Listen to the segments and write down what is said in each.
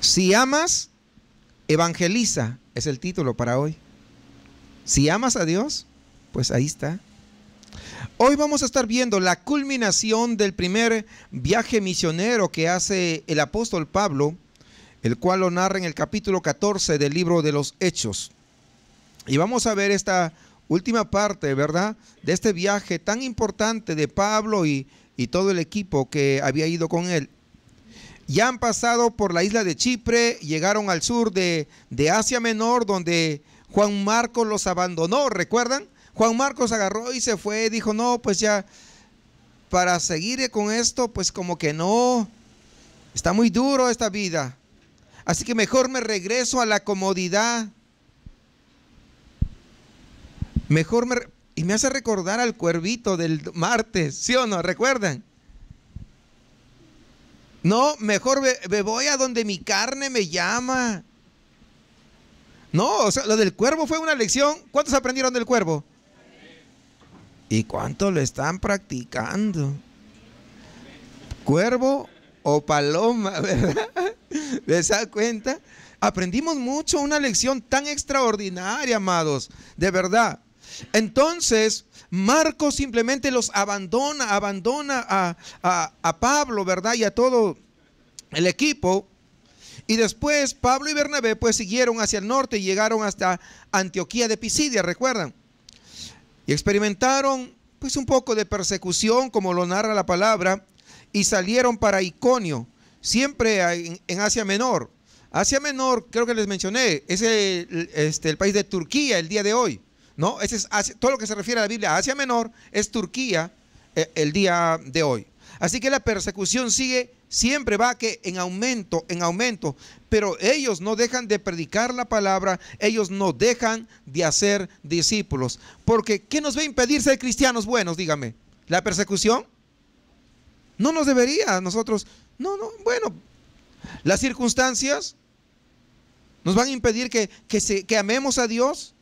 Si amas, evangeliza, es el título para hoy. Si amas a Dios, pues ahí está. Hoy vamos a estar viendo la culminación del primer viaje misionero que hace el apóstol Pablo, el cual lo narra en el capítulo 14 del libro de los Hechos. Y vamos a ver esta última parte, ¿verdad? De este viaje tan importante de Pablo y, todo el equipo que había ido con él. Ya han pasado por la isla de Chipre, llegaron al sur de, Asia Menor, donde Juan Marcos los abandonó, ¿recuerdan? Juan Marcos agarró y se fue, dijo, no, pues ya, para seguir con esto, pues como que no, está muy duro esta vida. Así que mejor me regreso a la comodidad. Mejor me... Y me hace recordar al cuervito del martes, ¿sí o no? ¿Recuerdan? No, mejor me, voy a donde mi carne me llama. No, o sea, lo del cuervo fue una lección. ¿Cuántos aprendieron del cuervo? ¿Y cuánto lo están practicando? Cuervo o paloma, ¿verdad? ¿Les da cuenta? Aprendimos mucho, una lección tan extraordinaria, amados, de verdad. Entonces, Marcos simplemente los abandona, abandona a, Pablo, ¿verdad? Y a todo el equipo. Y después Pablo y Bernabé pues siguieron hacia el norte y llegaron hasta Antioquía de Pisidia, recuerdan. Y experimentaron pues un poco de persecución, como lo narra la palabra, y salieron para Iconio, siempre en, Asia Menor. Asia Menor, creo que les mencioné, es el este, país de Turquía el día de hoy. ¿no? Ese es todo lo que se refiere a la Biblia, Asia Menor, es Turquía eh, el día de hoy. Así que la persecución sigue, siempre va que en aumento, en aumento, pero ellos no dejan de predicar la palabra, ellos no dejan de hacer discípulos. Porque, ¿qué nos va a impedir ser cristianos buenos? Dígame, ¿la persecución? No nos debería, a nosotros, no, no, bueno, las circunstancias nos van a impedir que, se, que amemos a Dios,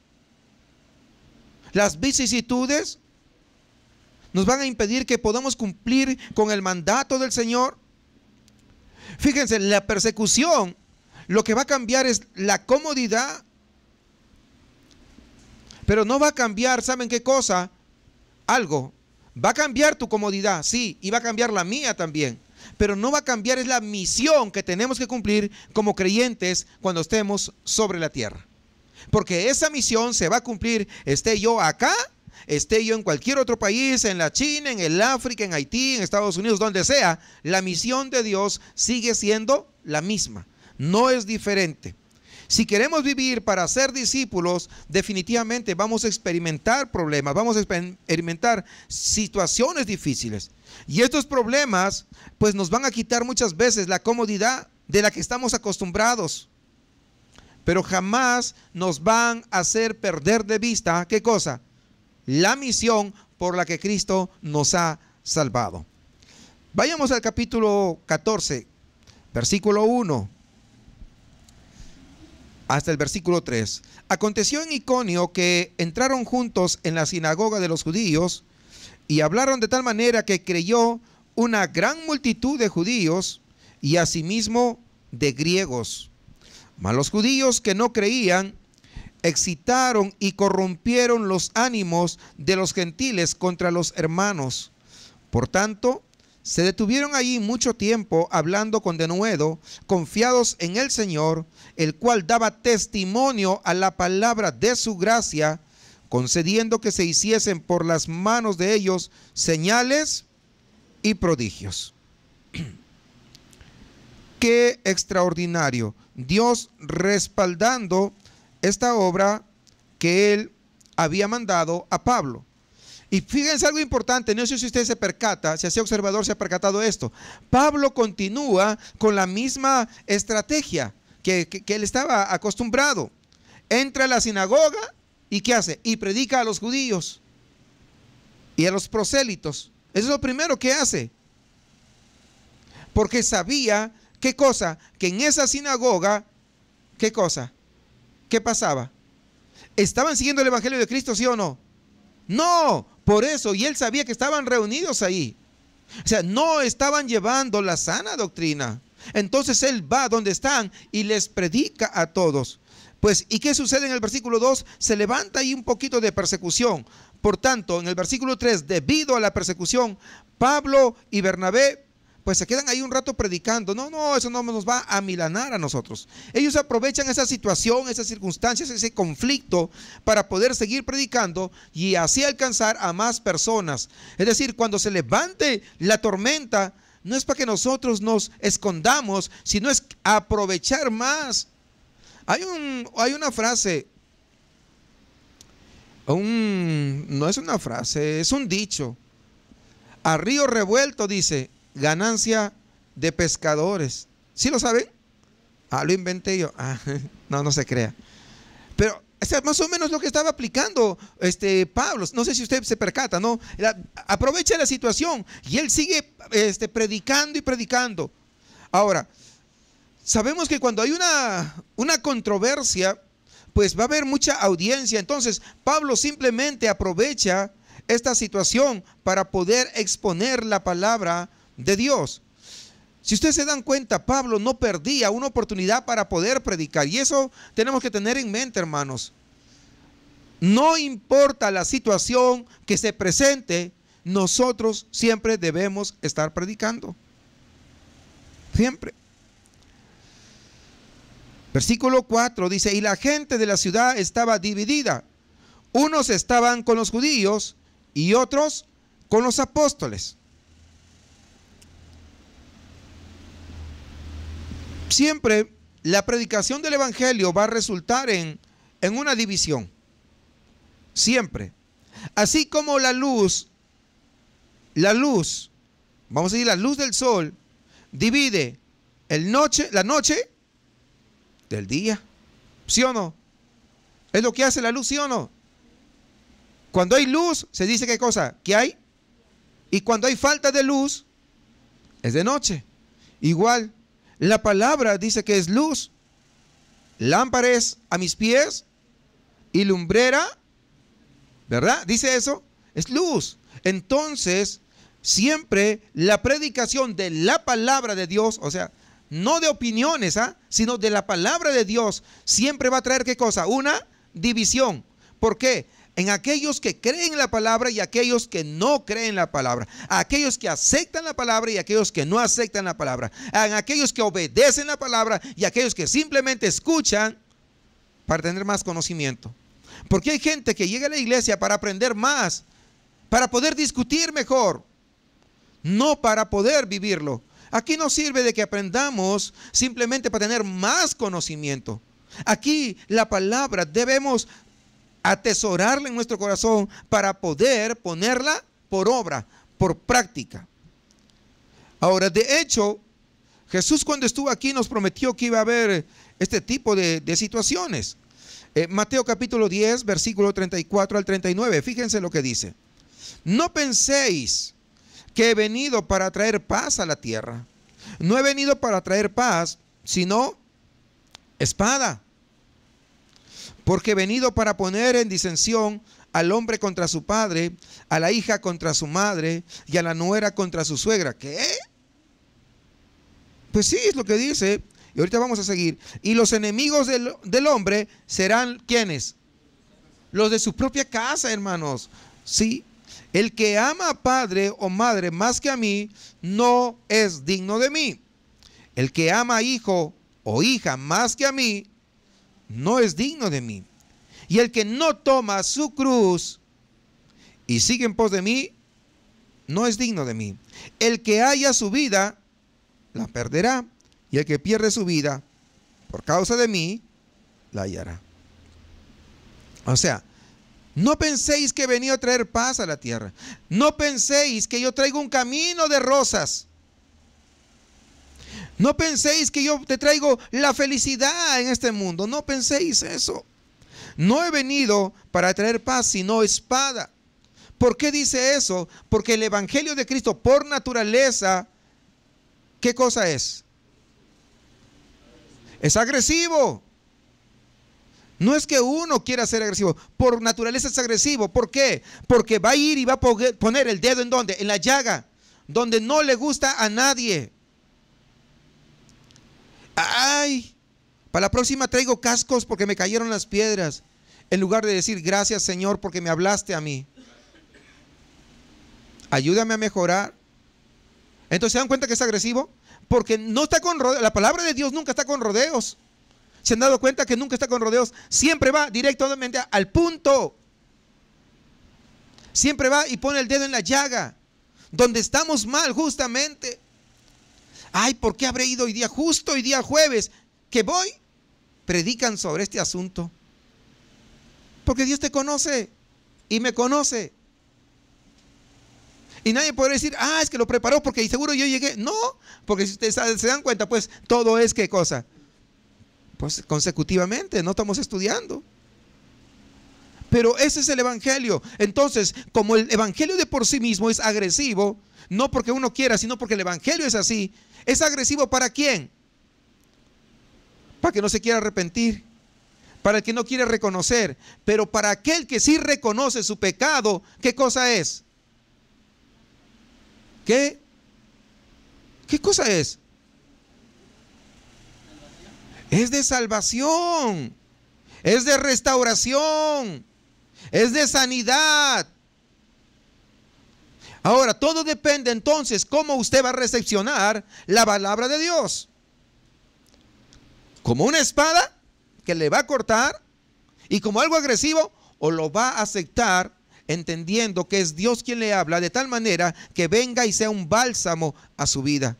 las vicisitudes nos van a impedir que podamos cumplir con el mandato del Señor. Fíjense, la persecución lo que va a cambiar es la comodidad, pero no va a cambiar, ¿saben qué cosa? Algo. Va a cambiar tu comodidad, sí, y va a cambiar la mía también. Pero no va a cambiar es la misión que tenemos que cumplir como creyentes cuando estemos sobre la tierra. Porque esa misión se va a cumplir, esté yo acá, esté yo en cualquier otro país, en la China, en el África, en Haití, en Estados Unidos, donde sea, la misión de Dios sigue siendo la misma, no es diferente. Si queremos vivir para ser discípulos, definitivamente vamos a experimentar problemas, vamos a experimentar situaciones difíciles. Y estos problemas, pues nos van a quitar muchas veces la comodidad de la que estamos acostumbrados pero jamás nos van a hacer perder de vista, ¿qué cosa? La misión por la que Cristo nos ha salvado. Vayamos al capítulo 14, versículo 1 hasta el versículo 3. Aconteció en Iconio que entraron juntos en la sinagoga de los judíos y hablaron de tal manera que creyó una gran multitud de judíos y asimismo de griegos, mas los judíos que no creían excitaron y corrompieron los ánimos de los gentiles contra los hermanos. Por tanto, se detuvieron allí mucho tiempo hablando con denuedo, confiados en el Señor, el cual daba testimonio a la palabra de su gracia, concediendo que se hiciesen por las manos de ellos señales y prodigios. Qué extraordinario. Dios respaldando esta obra que él había mandado a Pablo. Y fíjense algo importante, no sé si usted se percata, si hacía observador se ha percatado esto. Pablo continúa con la misma estrategia que, que él estaba acostumbrado. Entra a la sinagoga y ¿qué hace? Y predica a los judíos y a los prosélitos. Eso es lo primero que hace. Porque sabía ¿Qué cosa? Que en esa sinagoga, ¿qué cosa? ¿Qué pasaba? ¿Estaban siguiendo el Evangelio de Cristo, sí o no? No, por eso, y él sabía que estaban reunidos ahí. O sea, no estaban llevando la sana doctrina. Entonces él va donde están y les predica a todos. Pues, ¿y qué sucede en el versículo 2? Se levanta ahí un poquito de persecución. Por tanto, en el versículo 3, debido a la persecución, Pablo y Bernabé pues se quedan ahí un rato predicando. No, no, eso no nos va a milanar a nosotros. Ellos aprovechan esa situación, esas circunstancias, ese conflicto para poder seguir predicando y así alcanzar a más personas. Es decir, cuando se levante la tormenta, no es para que nosotros nos escondamos, sino es aprovechar más. Hay, un, hay una frase, un, no es una frase, es un dicho. A río revuelto dice, ganancia de pescadores. ¿Sí lo saben? Ah, lo inventé yo. Ah, no, no se crea. Pero es más o menos lo que estaba aplicando este Pablo. No sé si usted se percata, ¿no? aprovecha la situación y él sigue este, predicando y predicando. Ahora, sabemos que cuando hay una, una controversia, pues va a haber mucha audiencia. Entonces, Pablo simplemente aprovecha esta situación para poder exponer la palabra de Dios. Si ustedes se dan cuenta, Pablo no perdía una oportunidad para poder predicar. Y eso tenemos que tener en mente, hermanos. No importa la situación que se presente, nosotros siempre debemos estar predicando. Siempre. Versículo 4 dice, y la gente de la ciudad estaba dividida. Unos estaban con los judíos y otros con los apóstoles. siempre la predicación del Evangelio va a resultar en, una división. Siempre. Así como la luz, la luz, vamos a decir, la luz del sol divide el noche, la noche del día. ¿Sí o no? Es lo que hace la luz, ¿sí o no? Cuando hay luz, se dice qué cosa? Que hay. Y cuando hay falta de luz, es de noche. Igual, la palabra dice que es luz. lámparas a mis pies y lumbrera, ¿verdad? Dice eso, es luz. Entonces, siempre la predicación de la palabra de Dios, o sea, no de opiniones, ¿ah? sino de la palabra de Dios, siempre va a traer qué cosa? Una división. ¿Por qué? en aquellos que creen la palabra y aquellos que no creen la palabra, aquellos que aceptan la palabra y aquellos que no aceptan la palabra, en aquellos que obedecen la palabra y aquellos que simplemente escuchan para tener más conocimiento. Porque hay gente que llega a la iglesia para aprender más, para poder discutir mejor, no para poder vivirlo. Aquí no sirve de que aprendamos simplemente para tener más conocimiento. Aquí la palabra debemos atesorarla en nuestro corazón para poder ponerla por obra, por práctica. Ahora, de hecho, Jesús cuando estuvo aquí nos prometió que iba a haber eh, este tipo de, situaciones. Eh, Mateo capítulo 10, versículo 34 al 39, fíjense lo que dice. No penséis que he venido para traer paz a la tierra. No he venido para traer paz, sino espada. Porque venido para poner en disensión al hombre contra su padre, a la hija contra su madre y a la nuera contra su suegra. ¿Qué? Pues sí, es lo que dice. Y ahorita vamos a seguir. Y los enemigos del, del hombre serán quienes? Los de su propia casa, hermanos. Sí. El que ama a padre o madre más que a mí no es digno de mí. El que ama a hijo o hija más que a mí no es digno de mí. Y el que no toma su cruz y sigue en pos de mí, no es digno de mí. El que haya su vida, la perderá. Y el que pierde su vida, por causa de mí, la hallará. O sea, no penséis que he venido a traer paz a la tierra. No penséis que yo traigo un camino de rosas. No penséis que yo te traigo la felicidad en este mundo. No penséis eso. No he venido para traer paz, sino espada. ¿Por qué dice eso? Porque el Evangelio de Cristo por naturaleza, ¿qué cosa es? Es agresivo. No es que uno quiera ser agresivo, por naturaleza es agresivo. ¿Por qué? Porque va a ir y va a poner el dedo en donde? En la llaga, donde no le gusta a nadie ay, para la próxima traigo cascos porque me cayeron las piedras, en lugar de decir, gracias Señor porque me hablaste a mí. Ayúdame a mejorar. Entonces se dan cuenta que es agresivo porque no está con rodeos. La palabra de Dios nunca está con rodeos. Se han dado cuenta que nunca está con rodeos. Siempre va directamente al punto. Siempre va y pone el dedo en la llaga. Donde estamos mal justamente ay, ¿por qué habré ido hoy día justo hoy día jueves? Que voy, predican sobre este asunto. Porque Dios te conoce y me conoce. Y nadie puede decir, ah, es que lo preparó porque seguro yo llegué. No, porque si ustedes se dan cuenta, pues todo es qué cosa. Pues consecutivamente, no estamos estudiando. Pero ese es el Evangelio. Entonces, como el Evangelio de por sí mismo es agresivo, no porque uno quiera, sino porque el Evangelio es así, ¿Es agresivo para quién? Para que no se quiera arrepentir, para el que no quiere reconocer, pero para aquel que sí reconoce su pecado, ¿qué cosa es? ¿Qué? ¿Qué cosa es? Es de salvación, es de restauración, es de sanidad, Ahora, todo depende entonces cómo usted va a recepcionar la palabra de Dios. Como una espada que le va a cortar y como algo agresivo o lo va a aceptar entendiendo que es Dios quien le habla de tal manera que venga y sea un bálsamo a su vida.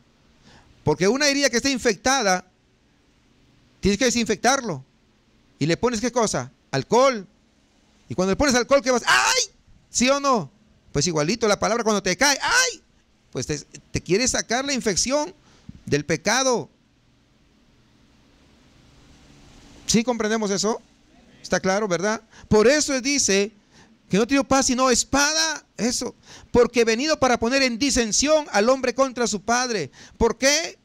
Porque una herida que esté infectada, tienes que desinfectarlo. Y le pones qué cosa? Alcohol. Y cuando le pones alcohol, ¿qué vas? ¡Ay! ¿Sí o no? Pues igualito la palabra cuando te cae, ¡ay! Pues te, quiere sacar la infección del pecado. ¿Sí comprendemos eso? Está claro, ¿verdad? Por eso dice que no tiene paz sino espada, eso. Porque he venido para poner en disensión al hombre contra su padre. ¿Por qué?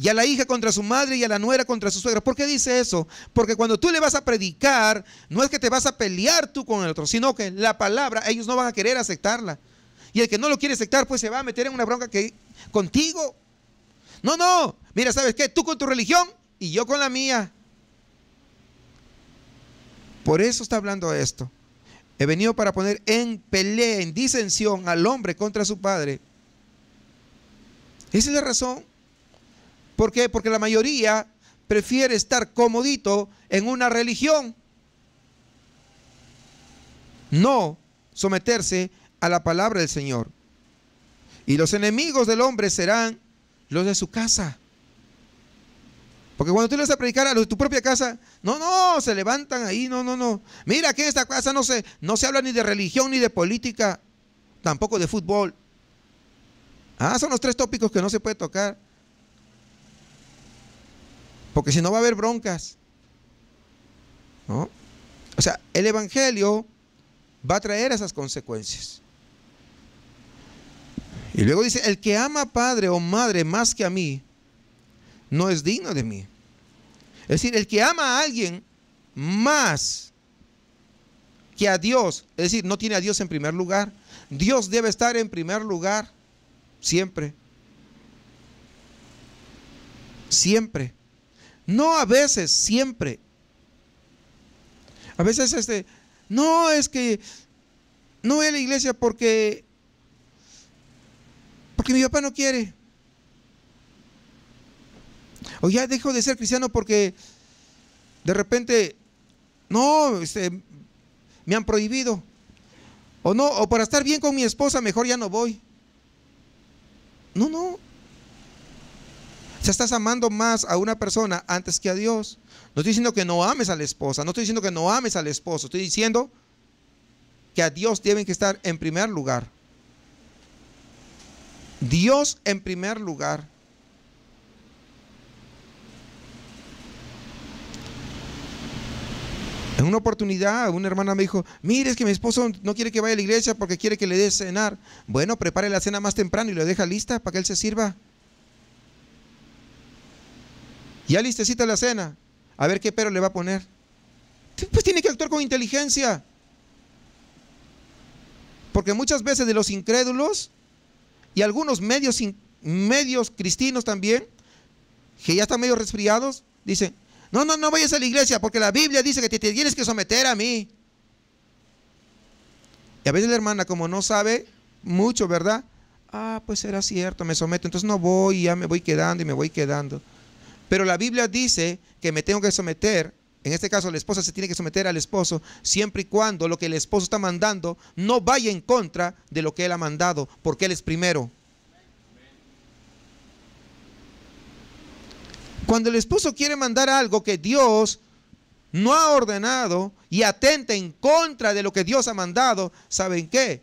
y a la hija contra su madre y a la nuera contra su suegra. ¿Por qué dice eso? Porque cuando tú le vas a predicar, no es que te vas a pelear tú con el otro, sino que la palabra ellos no van a querer aceptarla. Y el que no lo quiere aceptar, pues se va a meter en una bronca que contigo. No, no. Mira, ¿sabes qué? Tú con tu religión y yo con la mía. Por eso está hablando esto. He venido para poner en pelea, en disensión al hombre contra su padre. Esa es la razón ¿Por qué? Porque la mayoría prefiere estar comodito en una religión. No someterse a la palabra del Señor. Y los enemigos del hombre serán los de su casa. Porque cuando tú le vas a predicar a tu propia casa, no, no, se levantan ahí, no, no, no. Mira que en esta casa no se, no se habla ni de religión, ni de política, tampoco de fútbol. Ah, son los tres tópicos que no se puede tocar. Porque si no va a haber broncas. O sea, el Evangelio va a traer esas consecuencias. Y luego dice, el que ama a padre o madre más que a mí, no es digno de mí. Es decir, el que ama a alguien más que a Dios, es decir, no tiene a Dios en primer lugar. Dios debe estar en primer lugar, siempre. Siempre. No a veces, siempre. A veces este, no es que no voy a la iglesia porque porque mi papá no quiere. O ya dejo de ser cristiano porque de repente no, este, me han prohibido. O no, o para estar bien con mi esposa mejor ya no voy. No, no, sea, estás amando más a una persona antes que a Dios. No estoy diciendo que no ames a la esposa, no estoy diciendo que no ames al esposo, estoy diciendo que a Dios tienen que estar en primer lugar. Dios en primer lugar. En una oportunidad, una hermana me dijo, mire, es que mi esposo no quiere que vaya a la iglesia porque quiere que le dé cenar. Bueno, prepare la cena más temprano y lo deja lista para que él se sirva. Ya listecita la cena. A ver qué pero le va a poner. Pues tiene que actuar con inteligencia. Porque muchas veces de los incrédulos y algunos medios, medios cristinos también, que ya están medio resfriados, dicen, no, no, no vayas a la iglesia porque la Biblia dice que te, tienes que someter a mí. Y a veces la hermana, como no sabe mucho, ¿verdad? Ah, pues era cierto, me someto, entonces no voy, ya me voy quedando y me voy quedando. Pero la Biblia dice que me tengo que someter, en este caso la esposa se tiene que someter al esposo, siempre y cuando lo que el esposo está mandando no vaya en contra de lo que él ha mandado, porque él es primero. Cuando el esposo quiere mandar algo que Dios no ha ordenado y atenta en contra de lo que Dios ha mandado, ¿saben qué?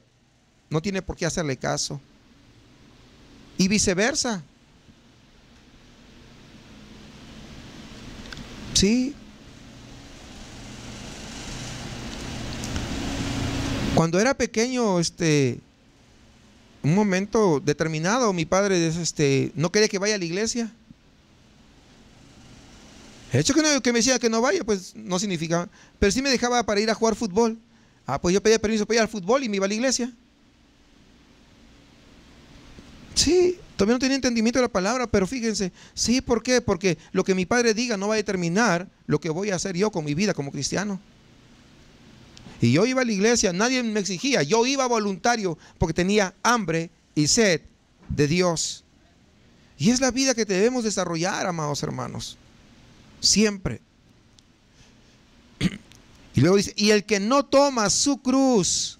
No tiene por qué hacerle caso. Y viceversa. Sí. Cuando era pequeño, este, un momento determinado, mi padre este, no quería que vaya a la iglesia. El hecho que, no, que me decía que no vaya, pues no significaba. Pero sí me dejaba para ir a jugar fútbol. Ah, pues yo pedía permiso para ir al fútbol y me iba a la iglesia. Sí, todavía no tenía entendimiento de la palabra, pero fíjense, sí, ¿por qué? Porque lo que mi padre diga no va a determinar lo que voy a hacer yo con mi vida como cristiano. Y yo iba a la iglesia, nadie me exigía, yo iba voluntario porque tenía hambre y sed de Dios. Y es la vida que debemos desarrollar, amados hermanos, siempre. Y luego dice, y el que no toma su cruz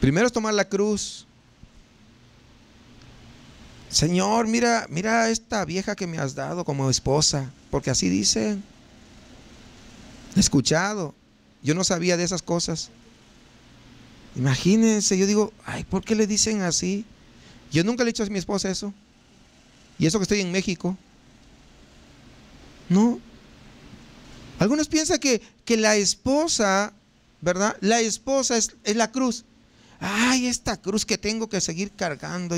Primero es tomar la cruz. Señor, mira, mira esta vieja que me has dado como esposa, porque así dice. Escuchado. Yo no sabía de esas cosas. Imagínense, yo digo, ay, ¿por qué le dicen así? Yo nunca le he hecho a mi esposa eso. Y eso que estoy en México. No. Algunos piensan que, la esposa, ¿verdad? La esposa es la cruz ay, esta cruz que tengo que seguir cargando.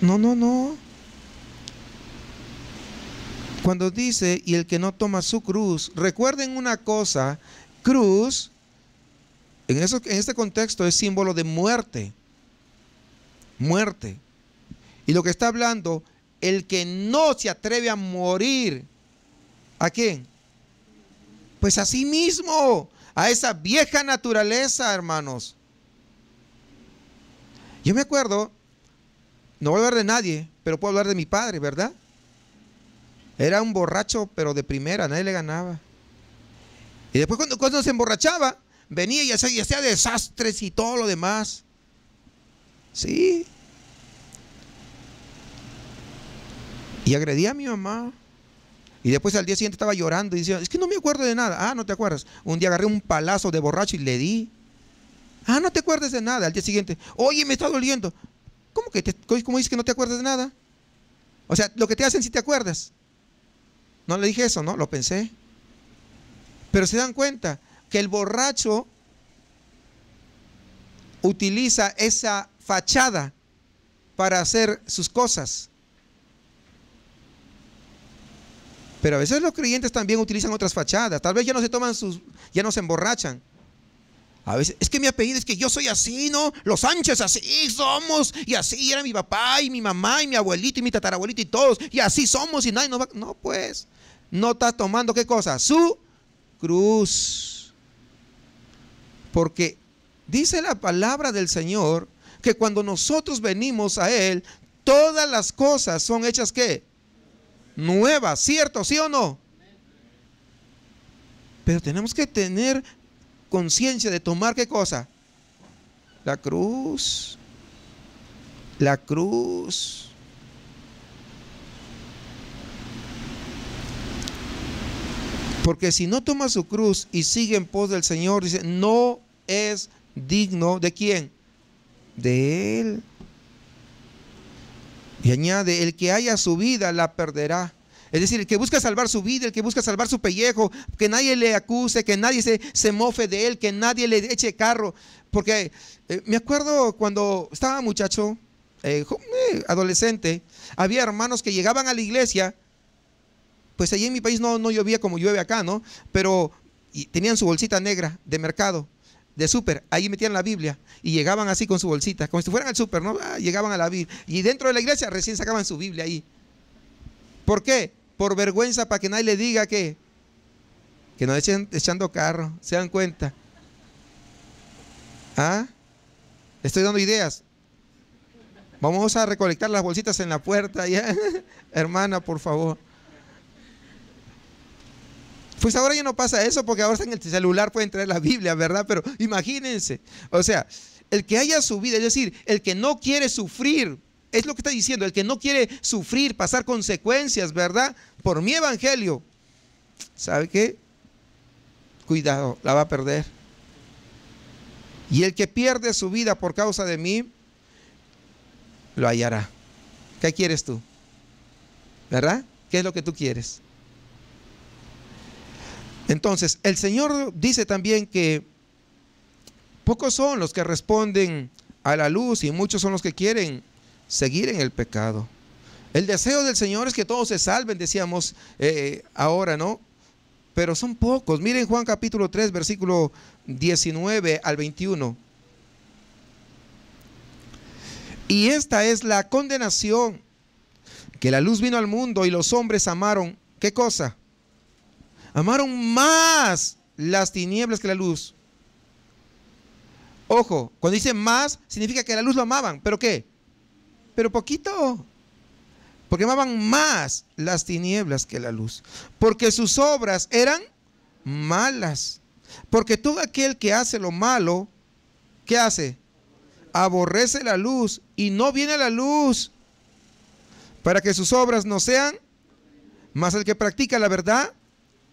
No, no, no. Cuando dice, y el que no toma su cruz, recuerden una cosa, cruz, en, eso, en este contexto es símbolo de muerte, muerte. Y lo que está hablando, el que no se atreve a morir, ¿a quién? Pues a sí mismo a esa vieja naturaleza, hermanos. Yo me acuerdo, no voy a hablar de nadie, pero puedo hablar de mi padre, ¿verdad? Era un borracho, pero de primera, nadie le ganaba. Y después cuando, cuando se emborrachaba, venía y hacía, hacía desastres y todo lo demás. Sí. Y agredía a mi mamá. Y después al día siguiente estaba llorando y decía, es que no me acuerdo de nada. Ah, no te acuerdas. Un día agarré un palazo de borracho y le di. Ah, no te acuerdas de nada. Al día siguiente, oye, me está doliendo. ¿Cómo que te, cómo dices que no te acuerdas de nada? O sea, lo que te hacen si te acuerdas. No le dije eso, ¿no? Lo pensé. Pero se dan cuenta que el borracho utiliza esa fachada para hacer sus cosas. Pero a veces los creyentes también utilizan otras fachadas. Tal vez ya no se toman sus, ya no se emborrachan. A veces, es que mi apellido es que yo soy así, ¿no? Los Sánchez así somos. Y así era mi papá y mi mamá y mi abuelito y mi tatarabuelito y todos. Y así somos y nadie nos va. No, pues. No está tomando qué cosa? Su cruz. Porque dice la palabra del Señor que cuando nosotros venimos a Él, todas las cosas son hechas qué? nueva, ¿cierto? ¿Sí o no? Pero tenemos que tener conciencia de tomar qué cosa? La cruz. La cruz. Porque si no toma su cruz y sigue en pos del Señor, dice, no es digno de quién? De Él. Y añade, el que haya su vida la perderá. Es decir, el que busca salvar su vida, el que busca salvar su pellejo, que nadie le acuse, que nadie se, se mofe de él, que nadie le eche carro. Porque eh, me acuerdo cuando estaba muchacho, eh, eh, adolescente, había hermanos que llegaban a la iglesia, pues allí en mi país no, no llovía como llueve acá, ¿no? Pero tenían su bolsita negra de mercado de súper, ahí metían la Biblia y llegaban así con su bolsita, como si fueran al súper, ¿no? Ah, llegaban a la Biblia. Y dentro de la iglesia recién sacaban su Biblia ahí. ¿Por qué? Por vergüenza, para que nadie le diga que, que no echen echando carro, se dan cuenta. ¿Ah? estoy dando ideas. Vamos a recolectar las bolsitas en la puerta, ¿ya? hermana, por favor. Pues ahora ya no pasa eso porque ahora está en el celular, puede entrar la Biblia, ¿verdad? Pero imagínense, o sea, el que haya su vida, es decir, el que no quiere sufrir, es lo que está diciendo, el que no quiere sufrir, pasar consecuencias, ¿verdad? Por mi evangelio, ¿sabe qué? Cuidado, la va a perder. Y el que pierde su vida por causa de mí, lo hallará. ¿Qué quieres tú? ¿Verdad? ¿Qué es lo que tú quieres? Entonces, el Señor dice también que pocos son los que responden a la luz y muchos son los que quieren seguir en el pecado. El deseo del Señor es que todos se salven, decíamos eh, ahora, ¿no? Pero son pocos. Miren Juan capítulo 3, versículo 19 al 21. Y esta es la condenación, que la luz vino al mundo y los hombres amaron, ¿qué cosa? Amaron más las tinieblas que la luz. Ojo, cuando dice más, significa que la luz lo amaban. ¿Pero qué? Pero poquito. Porque amaban más las tinieblas que la luz. Porque sus obras eran malas. Porque todo aquel que hace lo malo, ¿qué hace? Aborrece la luz y no viene la luz para que sus obras no sean. más el que practica la verdad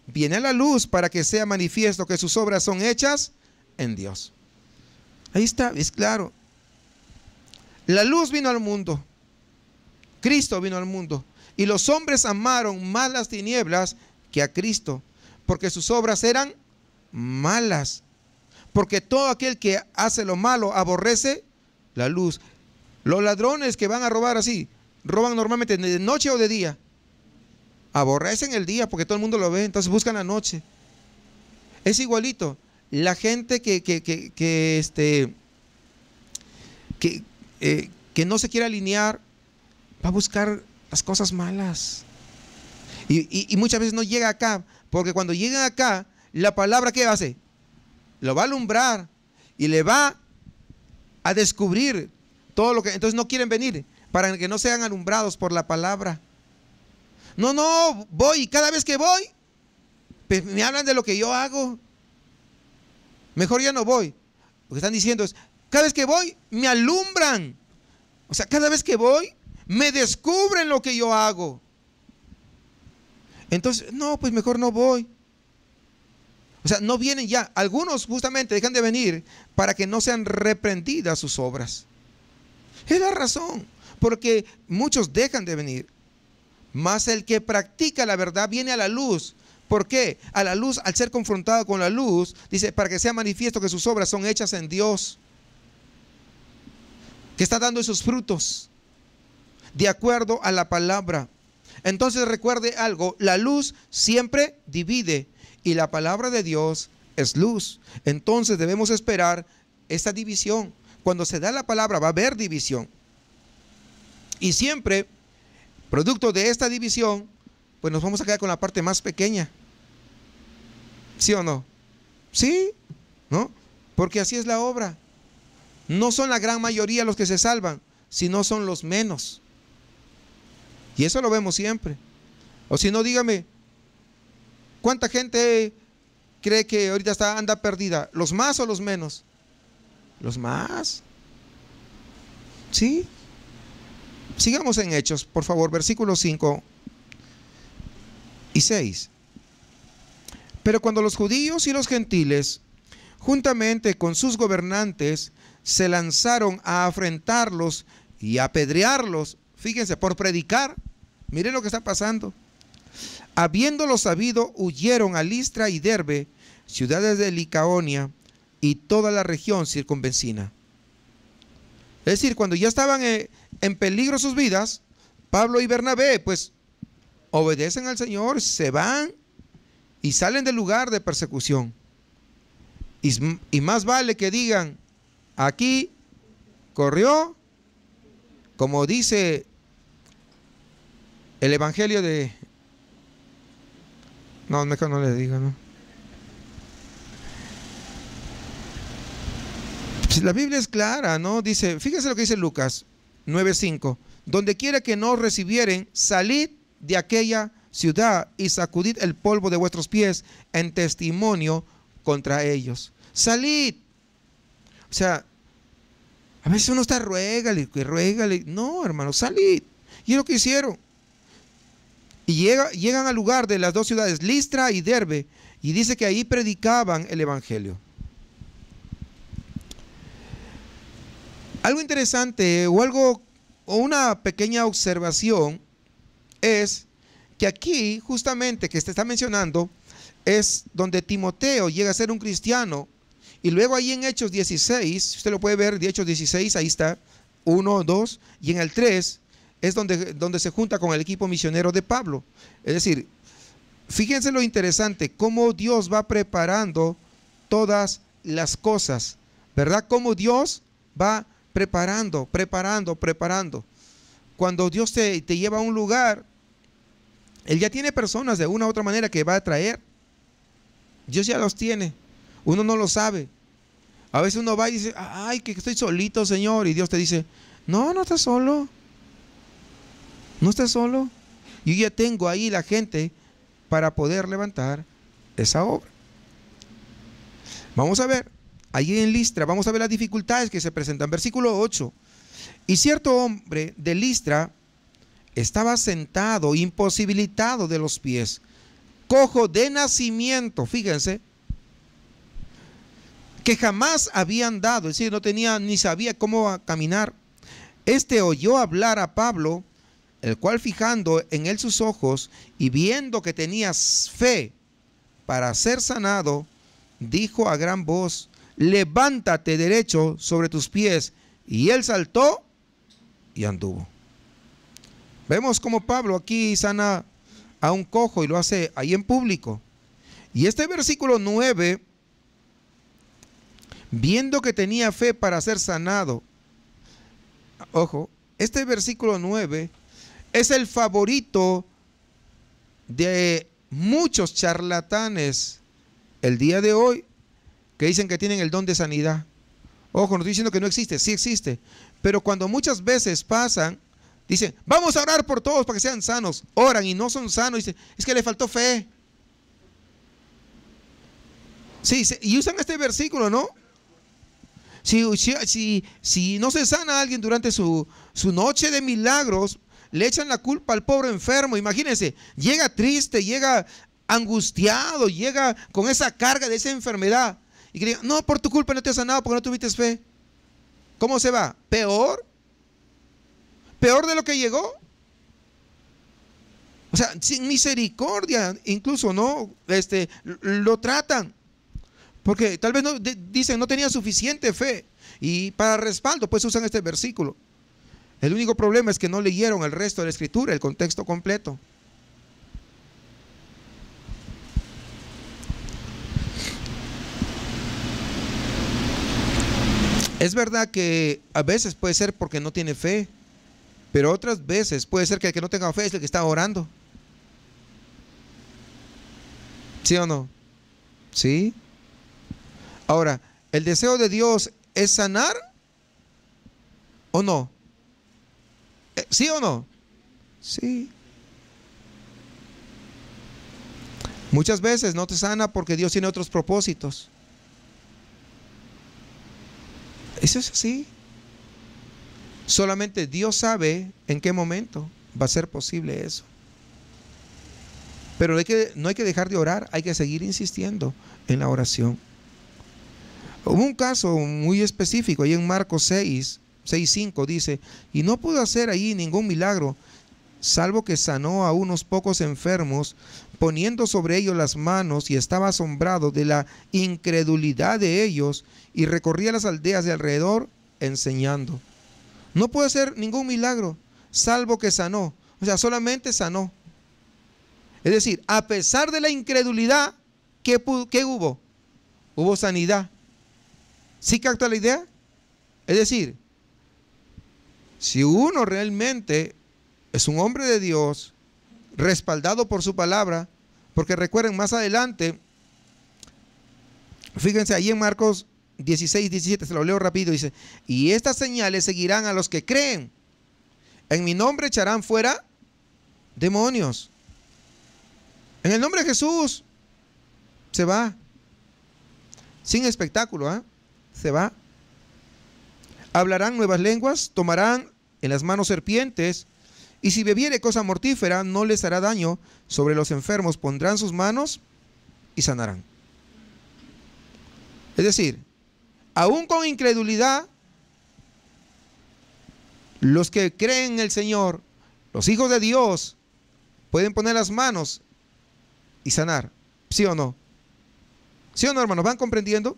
viene a la luz para que sea manifiesto que sus obras son hechas en Dios. Ahí está, es claro. La luz vino al mundo. Cristo vino al mundo. Y los hombres amaron más las tinieblas que a Cristo, porque sus obras eran malas. Porque todo aquel que hace lo malo aborrece la luz. Los ladrones que van a robar así, roban normalmente de noche o de día. Aborrecen el día porque todo el mundo lo ve, entonces buscan la noche. Es igualito. La gente que, que, que, este, eh, no se quiere alinear va a buscar las cosas malas. Y, muchas veces no llega acá, porque cuando llega acá, la palabra que hace, lo va a alumbrar y le va a descubrir todo lo que... Entonces no quieren venir para que no sean alumbrados por la palabra. No, no, voy y cada vez que voy, pues, me hablan de lo que yo hago. Mejor ya no voy. Lo que están diciendo es, cada vez que voy, me alumbran. O sea, cada vez que voy, me descubren lo que yo hago. Entonces, no, pues mejor no voy. O sea, no vienen ya. Algunos justamente dejan de venir para que no sean reprendidas sus obras. Es la razón, porque muchos dejan de venir. Mas el que practica la verdad viene a la luz. ¿Por qué? A la luz, al ser confrontado con la luz, dice, para que sea manifiesto que sus obras son hechas en Dios, que está dando esos frutos, de acuerdo a la palabra. Entonces recuerde algo, la luz siempre divide y la palabra de Dios es luz. Entonces debemos esperar esta división. Cuando se da la palabra va a haber división. Y siempre Producto de esta división, pues nos vamos a quedar con la parte más pequeña. ¿Sí o no? Sí, ¿no? Porque así es la obra. No son la gran mayoría los que se salvan, sino son los menos. Y eso lo vemos siempre. O si no, dígame, ¿cuánta gente cree que ahorita está, anda perdida? ¿Los más o los menos? Los más. ¿Sí? Sigamos en Hechos, por favor, versículos 5 y 6. Pero cuando los judíos y los gentiles, juntamente con sus gobernantes, se lanzaron a afrentarlos y a apedrearlos, fíjense, por predicar, miren lo que está pasando. Habiéndolo sabido, huyeron a Listra y Derbe, ciudades de Licaonia y toda la región circunvecina. Es decir, cuando ya estaban en. Eh, en peligro sus vidas, Pablo y Bernabé, pues obedecen al Señor, se van y salen del lugar de persecución. Y, más vale que digan, aquí corrió, como dice el Evangelio de... No, mejor no le digan ¿no? Pues, la Biblia es clara, ¿no? Dice, fíjese lo que dice Lucas 9.5. Donde quiera que no recibieren, salid de aquella ciudad y sacudid el polvo de vuestros pies en testimonio contra ellos. Salid. O sea, a veces uno está ruégale, ruégale. No, hermano, salid. Y es lo que hicieron. Y llegan al lugar de las dos ciudades, Listra y Derbe, y dice que ahí predicaban el Evangelio. Algo interesante eh, o algo o una pequeña observación es que aquí justamente que se está mencionando es donde Timoteo llega a ser un cristiano y luego ahí en Hechos 16, usted lo puede ver, de Hechos 16, ahí está, 1, 2, y en el 3 es donde, donde se junta con el equipo misionero de Pablo. Es decir, fíjense lo interesante, cómo Dios va preparando todas las cosas, ¿verdad? Cómo Dios va preparando, preparando, preparando. Cuando Dios te, lleva a un lugar, Él ya tiene personas de una u otra manera que va a traer. Dios ya los tiene. Uno no lo sabe. A veces uno va y dice, ay, que estoy solito, Señor. Y Dios te dice, no, no estás solo. No estás solo. Yo ya tengo ahí la gente para poder levantar esa obra. Vamos a ver allí en Listra. Vamos a ver las dificultades que se presentan. Versículo 8. Y cierto hombre de Listra estaba sentado, imposibilitado de los pies, cojo de nacimiento, fíjense, que jamás habían dado, es decir, no tenía ni sabía cómo caminar. Este oyó hablar a Pablo, el cual fijando en él sus ojos y viendo que tenía fe para ser sanado, dijo a gran voz, levántate derecho sobre tus pies. Y él saltó y anduvo. Vemos como Pablo aquí sana a un cojo y lo hace ahí en público. Y este versículo 9, viendo que tenía fe para ser sanado, ojo, este versículo 9 es el favorito de muchos charlatanes el día de hoy que dicen que tienen el don de sanidad. Ojo, no estoy diciendo que no existe, sí existe. Pero cuando muchas veces pasan, dicen, vamos a orar por todos para que sean sanos. Oran y no son sanos. Dicen, es que le faltó fe. Sí, y usan este versículo, ¿no? Si, si, si no se sana a alguien durante su noche de milagros, le echan la culpa al pobre enfermo. Imagínense, llega triste, llega angustiado, llega con esa carga de esa enfermedad y que no, por tu culpa no te has sanado porque no tuviste fe. ¿Cómo se va? ¿Peor? ¿Peor de lo que llegó? O sea, sin misericordia, incluso, ¿no? Este, lo tratan. Porque tal vez no, dicen, no tenía suficiente fe. Y para respaldo, pues usan este versículo. El único problema es que no leyeron el resto de la escritura, el contexto completo. Es verdad que a veces puede ser porque no tiene fe, pero otras veces puede ser que el que no tenga fe es el que está orando. ¿Sí o no? ¿Sí? Ahora, ¿el deseo de Dios es sanar o no? Eh, ¿Sí o no? Sí. Muchas veces no te sana porque Dios tiene otros propósitos. Eso es así. Solamente Dios sabe en qué momento va a ser posible eso. Pero no hay que dejar de orar, hay que seguir insistiendo en la oración. Hubo un caso muy específico, ahí en Marcos 6, 5, dice, y no pudo hacer ahí ningún milagro, salvo que sanó a unos pocos enfermos, poniendo sobre ellos las manos y estaba asombrado de la incredulidad de ellos y recorría las aldeas de alrededor enseñando. No puede ser ningún milagro, salvo que sanó. O sea, solamente sanó. Es decir, a pesar de la incredulidad, ¿qué, hubo? Hubo sanidad. ¿Sí capta la idea? Es decir, si uno realmente es un hombre de Dios, respaldado por su palabra, porque recuerden, más adelante, fíjense ahí en Marcos 16, 17, se lo leo rápido, dice, y estas señales seguirán a los que creen. En mi nombre echarán fuera demonios. En el nombre de Jesús se va. Sin espectáculo, ¿ah? Se va. Hablarán nuevas lenguas, tomarán en las manos serpientes y si bebiere cosa mortífera, no les hará daño. Sobre los enfermos pondrán sus manos y sanarán. Es decir, aún con incredulidad, los que creen en el Señor, los hijos de Dios, pueden poner las manos y sanar. ¿Sí o no? ¿Sí o no, hermanos? ¿Van comprendiendo?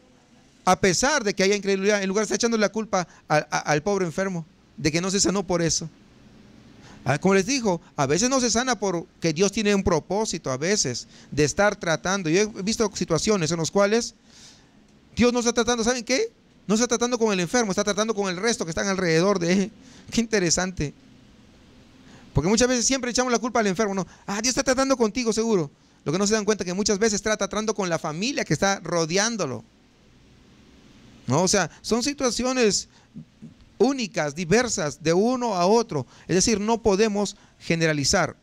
A pesar de que haya incredulidad, en lugar de estar echando la culpa al, al pobre enfermo, de que no se sanó por eso. Ah, como les digo, a veces no se sana porque Dios tiene un propósito a veces de estar tratando. Yo he visto situaciones en las cuales Dios no está tratando, ¿saben qué? No está tratando con el enfermo, está tratando con el resto que están alrededor de él. Qué interesante. Porque muchas veces siempre echamos la culpa al enfermo, ¿no? Ah, Dios está tratando contigo, seguro. Lo que no se dan cuenta es que muchas veces está tratando con la familia que está rodeándolo. ¿No? O sea, son situaciones únicas, diversas, de uno a otro. Es decir, no podemos generalizar.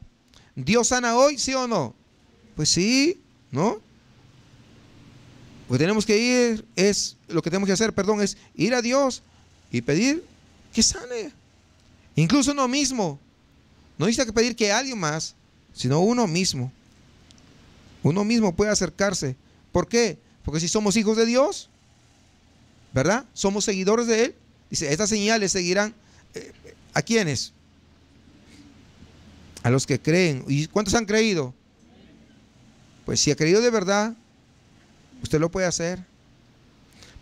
¿Dios sana hoy, sí o no? Pues sí, ¿no? Pues tenemos que ir, es lo que tenemos que hacer, perdón, es ir a Dios y pedir que sane. Incluso uno mismo. No dice que pedir que alguien más, sino uno mismo. Uno mismo puede acercarse. ¿Por qué? Porque si somos hijos de Dios, ¿verdad? Somos seguidores de Él, Dice, estas señales seguirán eh, eh, a quienes? A los que creen. ¿Y cuántos han creído? Pues si ha creído de verdad, usted lo puede hacer.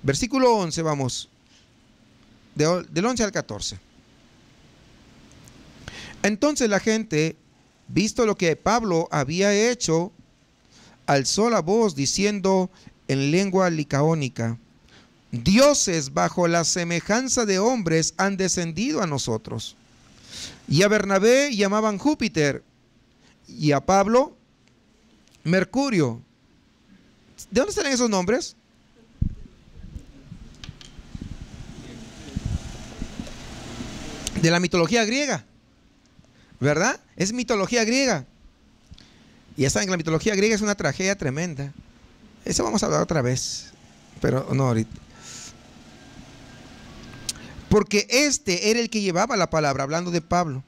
Versículo 11, vamos. del 11 al 14. Entonces la gente, visto lo que Pablo había hecho, alzó la voz diciendo en lengua licaónica dioses bajo la semejanza de hombres han descendido a nosotros. Y a Bernabé llamaban Júpiter y a Pablo Mercurio. ¿De dónde salen esos nombres? De la mitología griega, ¿verdad? Es mitología griega. Y ya saben que la mitología griega es una tragedia tremenda. Eso vamos a hablar otra vez, pero no ahorita porque este era el que llevaba la palabra, hablando de Pablo.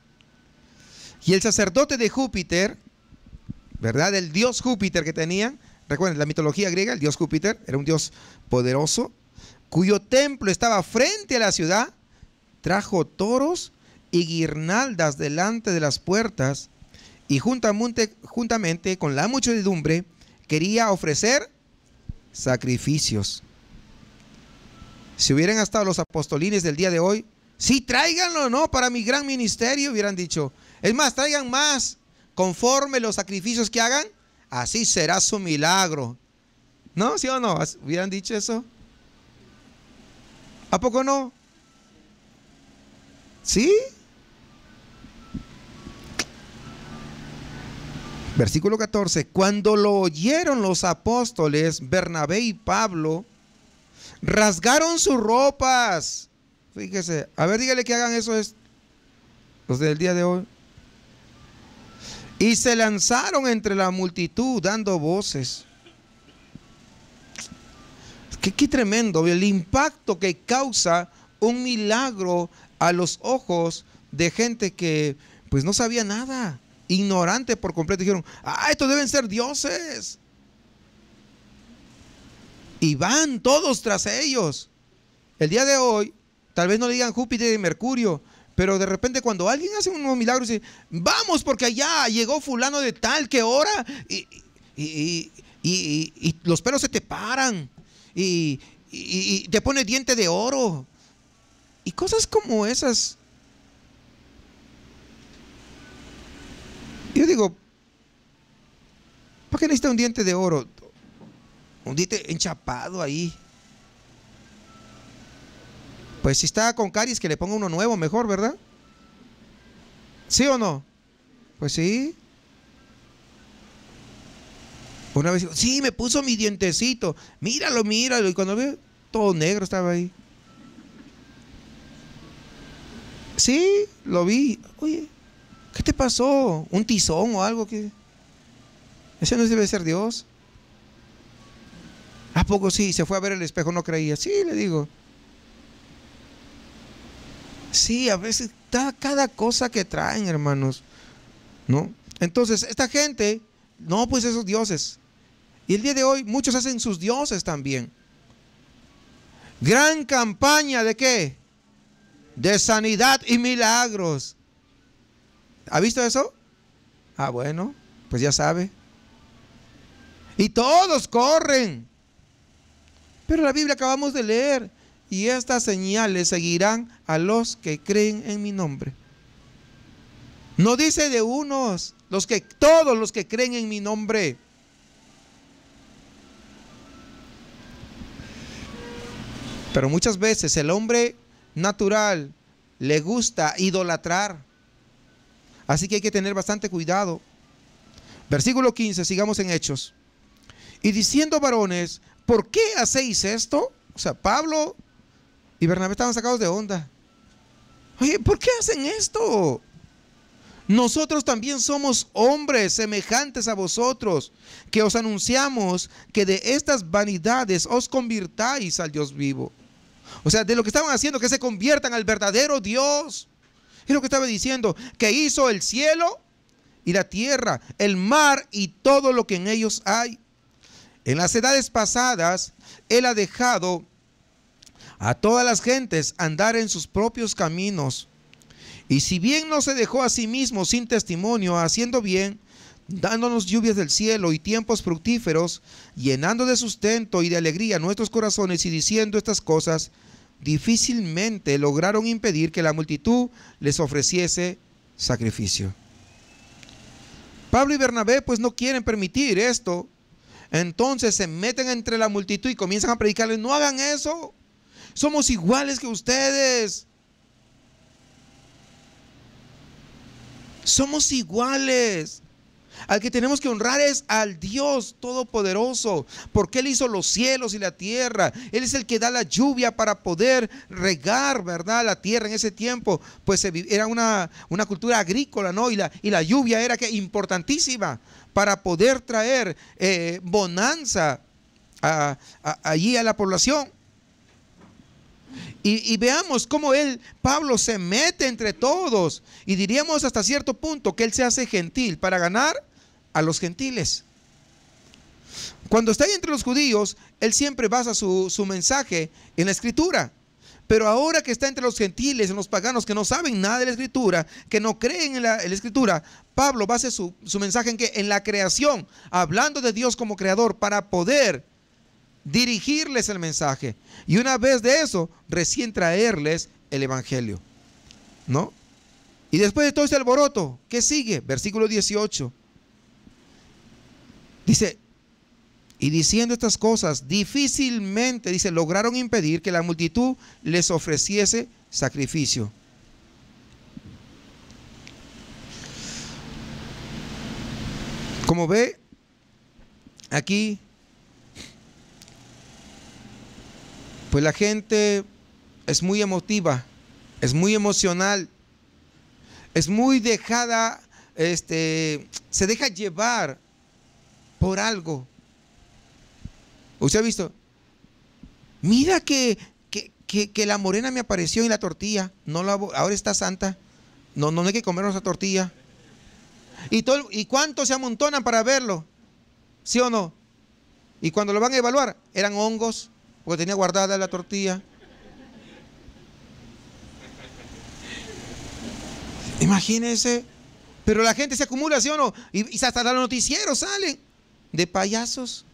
Y el sacerdote de Júpiter, ¿verdad? El dios Júpiter que tenían, recuerden, la mitología griega, el dios Júpiter era un dios poderoso, cuyo templo estaba frente a la ciudad, trajo toros y guirnaldas delante de las puertas y juntamente, juntamente con la muchedumbre quería ofrecer sacrificios. Si hubieran estado los apostolines del día de hoy, sí, tráiganlo, ¿no? Para mi gran ministerio, hubieran dicho. Es más, traigan más. Conforme los sacrificios que hagan, así será su milagro. ¿No? ¿Sí o no? ¿Hubieran dicho eso? ¿A poco no? ¿Sí? Versículo 14. Cuando lo oyeron los apóstoles, Bernabé y Pablo, rasgaron sus ropas. Fíjese, a ver, dígale que hagan eso los del día de hoy. Y se lanzaron entre la multitud dando voces. Qué, tremendo el impacto que causa un milagro a los ojos de gente que pues no sabía nada, ignorante por completo. Dijeron, ah, estos deben ser dioses. Y van todos tras ellos. El día de hoy, tal vez no le digan Júpiter y Mercurio, pero de repente cuando alguien hace unos milagro... dice, vamos porque allá llegó fulano de tal que hora y, y, los pelos se te paran y, te pone diente de oro. Y cosas como esas. Yo digo, ¿para qué necesita un diente de oro? Un dite enchapado ahí. Pues si está con caries, que le ponga uno nuevo mejor, ¿verdad? ¿Sí o no? Pues sí. Una vez, sí, me puso mi dientecito. Míralo, míralo. Y cuando veo, todo negro estaba ahí. Sí, lo vi. Oye, ¿qué te pasó? ¿Un tizón o algo? que Ese no debe ser Dios. ¿A poco sí? Se fue a ver el espejo, no creía. Sí, le digo. Sí, a veces está cada cosa que traen, hermanos. ¿No? Entonces, esta gente, no, pues esos dioses. Y el día de hoy muchos hacen sus dioses también. Gran campaña de qué? De sanidad y milagros. ¿Ha visto eso? Ah, bueno, pues ya sabe. Y todos corren. Pero la Biblia acabamos de leer. Y estas señales seguirán a los que creen en mi nombre. No dice de unos, los que todos los que creen en mi nombre. Pero muchas veces el hombre natural le gusta idolatrar. Así que hay que tener bastante cuidado. Versículo 15, sigamos en Hechos. Y diciendo varones, ¿por qué hacéis esto? O sea, Pablo y Bernabé estaban sacados de onda. Oye, ¿por qué hacen esto? Nosotros también somos hombres semejantes a vosotros, que os anunciamos que de estas vanidades os convirtáis al Dios vivo. O sea, de lo que estaban haciendo, que se conviertan al verdadero Dios. Es lo que estaba diciendo, que hizo el cielo y la tierra, el mar y todo lo que en ellos hay, en las edades pasadas, Él ha dejado a todas las gentes andar en sus propios caminos. Y si bien no se dejó a sí mismo sin testimonio, haciendo bien, dándonos lluvias del cielo y tiempos fructíferos, llenando de sustento y de alegría nuestros corazones y diciendo estas cosas, difícilmente lograron impedir que la multitud les ofreciese sacrificio. Pablo y Bernabé pues no quieren permitir esto entonces se meten entre la multitud y comienzan a predicarles, no hagan eso, somos iguales que ustedes. Somos iguales. Al que tenemos que honrar es al Dios Todopoderoso, porque Él hizo los cielos y la tierra. Él es el que da la lluvia para poder regar, ¿verdad? La tierra en ese tiempo, pues era una, cultura agrícola, ¿no? Y la, y la lluvia era que importantísima para poder traer eh, bonanza allí a la población. Y, veamos cómo él, Pablo, se mete entre todos y diríamos hasta cierto punto que él se hace gentil para ganar a los gentiles. Cuando está ahí entre los judíos, él siempre basa su, su mensaje en la escritura. Pero ahora que está entre los gentiles, en los paganos que no saben nada de la escritura, que no creen en la, escritura, Pablo base su, su mensaje en que en la creación, hablando de Dios como creador, para poder dirigirles el mensaje. Y una vez de eso, recién traerles el evangelio. ¿No? Y después de todo ese alboroto, ¿qué sigue? Versículo 18. Dice, y diciendo estas cosas, difícilmente, dice, lograron impedir que la multitud les ofreciese sacrificio. Como ve, aquí, pues la gente es muy emotiva, es muy emocional, es muy dejada, este, se deja llevar por algo ¿Usted ha visto? Mira que, que, que, la morena me apareció en la tortilla. No la, ahora está santa. No, no hay que comernos esa tortilla. ¿Y, todo, ¿Y cuántos se amontonan para verlo? ¿Sí o no? Y cuando lo van a evaluar, eran hongos, porque tenía guardada la tortilla. Imagínense. Pero la gente se acumula, ¿sí o no? Y, y hasta los noticieros salen de payasos.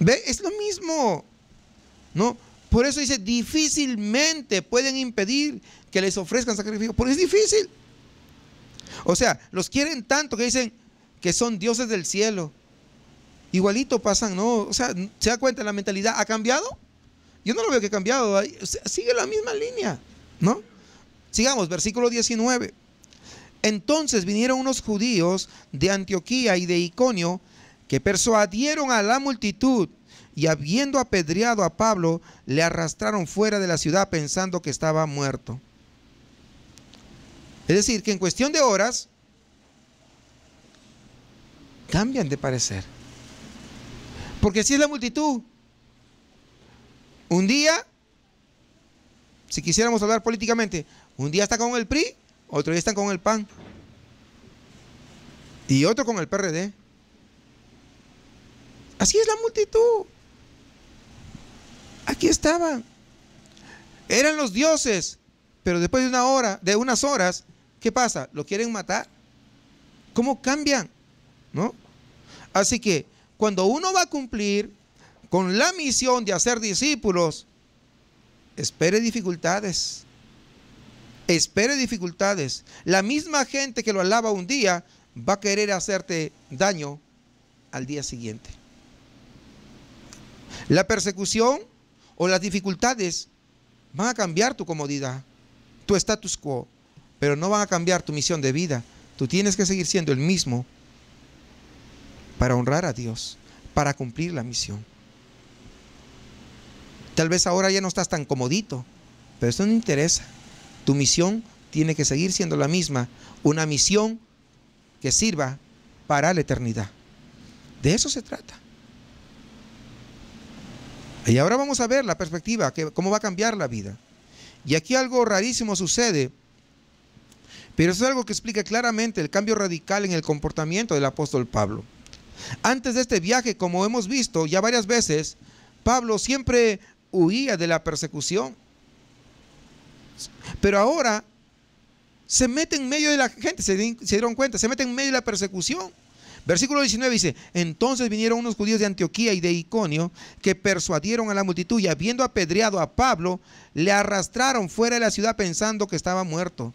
¿Ve? Es lo mismo. ¿No? Por eso dice, difícilmente pueden impedir que les ofrezcan sacrificio, porque es difícil. O sea, los quieren tanto que dicen que son dioses del cielo. Igualito pasan, ¿no? O sea, ¿se da cuenta? La mentalidad ha cambiado. Yo no lo veo que ha cambiado. Sigue la misma línea, ¿no? Sigamos, versículo 19. Entonces vinieron unos judíos de Antioquía y de Iconio que persuadieron a la multitud y habiendo apedreado a Pablo, le arrastraron fuera de la ciudad pensando que estaba muerto. Es decir, que en cuestión de horas cambian de parecer. Porque si es la multitud, un día, si quisiéramos hablar políticamente, un día está con el PRI, otro día está con el PAN y otro con el PRD. Así es la multitud. Aquí estaban. Eran los dioses, pero después de una hora, de unas horas, ¿qué pasa? ¿Lo quieren matar? ¿Cómo cambian? ¿No? Así que cuando uno va a cumplir con la misión de hacer discípulos, espere dificultades. Espere dificultades. La misma gente que lo alaba un día va a querer hacerte daño al día siguiente. La persecución o las dificultades van a cambiar tu comodidad, tu status quo, pero no van a cambiar tu misión de vida. Tú tienes que seguir siendo el mismo para honrar a Dios, para cumplir la misión. Tal vez ahora ya no estás tan comodito, pero eso no interesa. Tu misión tiene que seguir siendo la misma, una misión que sirva para la eternidad. De eso se trata. Y ahora vamos a ver la perspectiva, cómo va a cambiar la vida. Y aquí algo rarísimo sucede, pero eso es algo que explica claramente el cambio radical en el comportamiento del apóstol Pablo. Antes de este viaje, como hemos visto ya varias veces, Pablo siempre huía de la persecución. Pero ahora se mete en medio de la gente, se, dieron cuenta, se mete en medio de la persecución. Versículo 19 dice, entonces vinieron unos judíos de Antioquía y de Iconio que persuadieron a la multitud y habiendo apedreado a Pablo, le arrastraron fuera de la ciudad pensando que estaba muerto.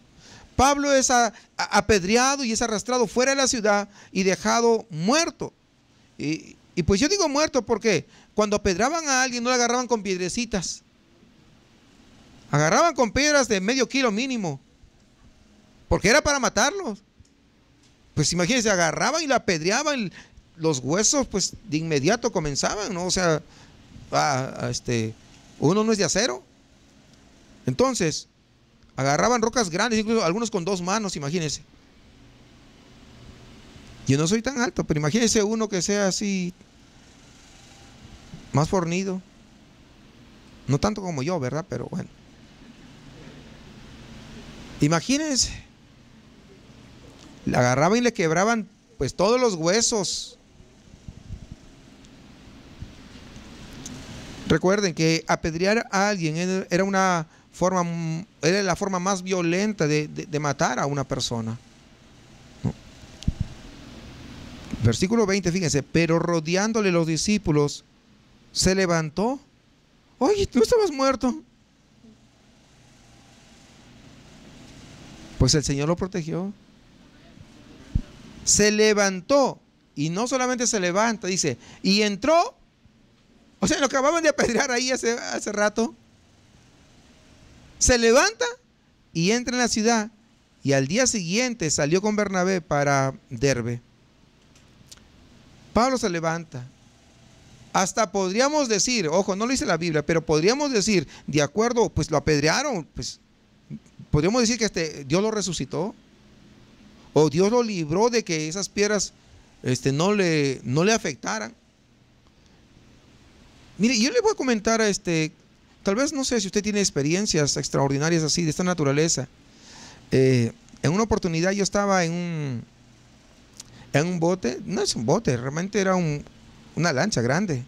Pablo es apedreado y es arrastrado fuera de la ciudad y dejado muerto. Y, y pues yo digo muerto porque cuando apedraban a alguien no le agarraban con piedrecitas. Agarraban con piedras de medio kilo mínimo. Porque era para matarlos pues imagínense, agarraban y la apedreaban, los huesos pues de inmediato comenzaban, ¿no? O sea, este, uno no es de acero. Entonces, agarraban rocas grandes, incluso algunos con dos manos, imagínense. Yo no soy tan alto, pero imagínense uno que sea así, más fornido. No tanto como yo, ¿verdad? Pero bueno. Imagínense. Le agarraban y le quebraban pues todos los huesos. Recuerden que apedrear a alguien era una forma, era la forma más violenta de, matar a una persona. Versículo 20, fíjense, pero rodeándole los discípulos, se levantó. Oye, tú estabas muerto. Pues el Señor lo protegió se levantó. Y no solamente se levanta, dice, y entró. O sea, lo acababan de apedrear ahí hace, hace rato. Se levanta y entra en la ciudad. Y al día siguiente salió con Bernabé para Derbe. Pablo se levanta. Hasta podríamos decir, ojo, no lo dice la Biblia, pero podríamos decir, de acuerdo, pues lo apedrearon, pues podríamos decir que este, Dios lo resucitó o Dios lo libró de que esas piedras este, no, le, no le afectaran. Mire, yo le voy a comentar, este, tal vez no sé si usted tiene experiencias extraordinarias así, de esta naturaleza. Eh, en una oportunidad yo estaba en un, en un bote, no es un bote, realmente era un, una lancha grande,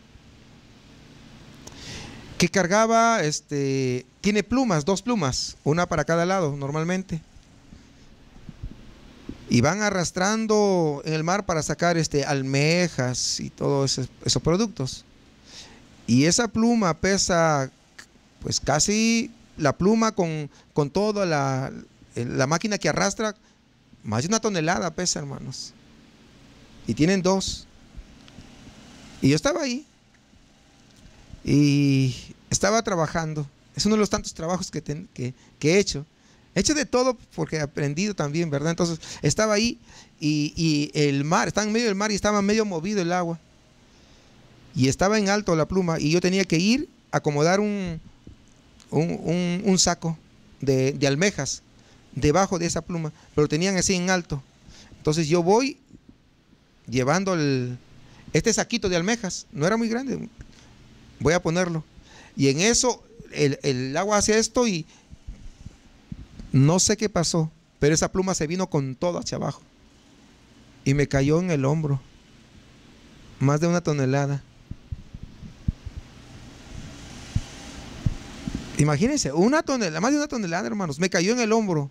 que cargaba, este, tiene plumas, dos plumas, una para cada lado normalmente y van arrastrando en el mar para sacar este, almejas y todos esos productos. Y esa pluma pesa, pues casi la pluma con, toda la, máquina que arrastra, más de una tonelada pesa, hermanos. Y tienen dos. Y yo estaba ahí. Y estaba trabajando. Es uno de los tantos trabajos que, que he hecho hecho de todo porque he aprendido también, ¿verdad? Entonces estaba ahí y, el mar, estaba en medio del mar y estaba medio movido el agua. Y estaba en alto la pluma y yo tenía que ir a acomodar un, un, saco de, almejas debajo de esa pluma, pero tenían así en alto. Entonces yo voy llevando este saquito de almejas, no era muy grande, voy a ponerlo. Y en eso el, el agua hace esto y, no sé qué pasó, pero esa pluma se vino con todo hacia abajo y me cayó en el hombro, más de una tonelada. Imagínense, una tonelada, más de una tonelada, hermanos, me cayó en el hombro.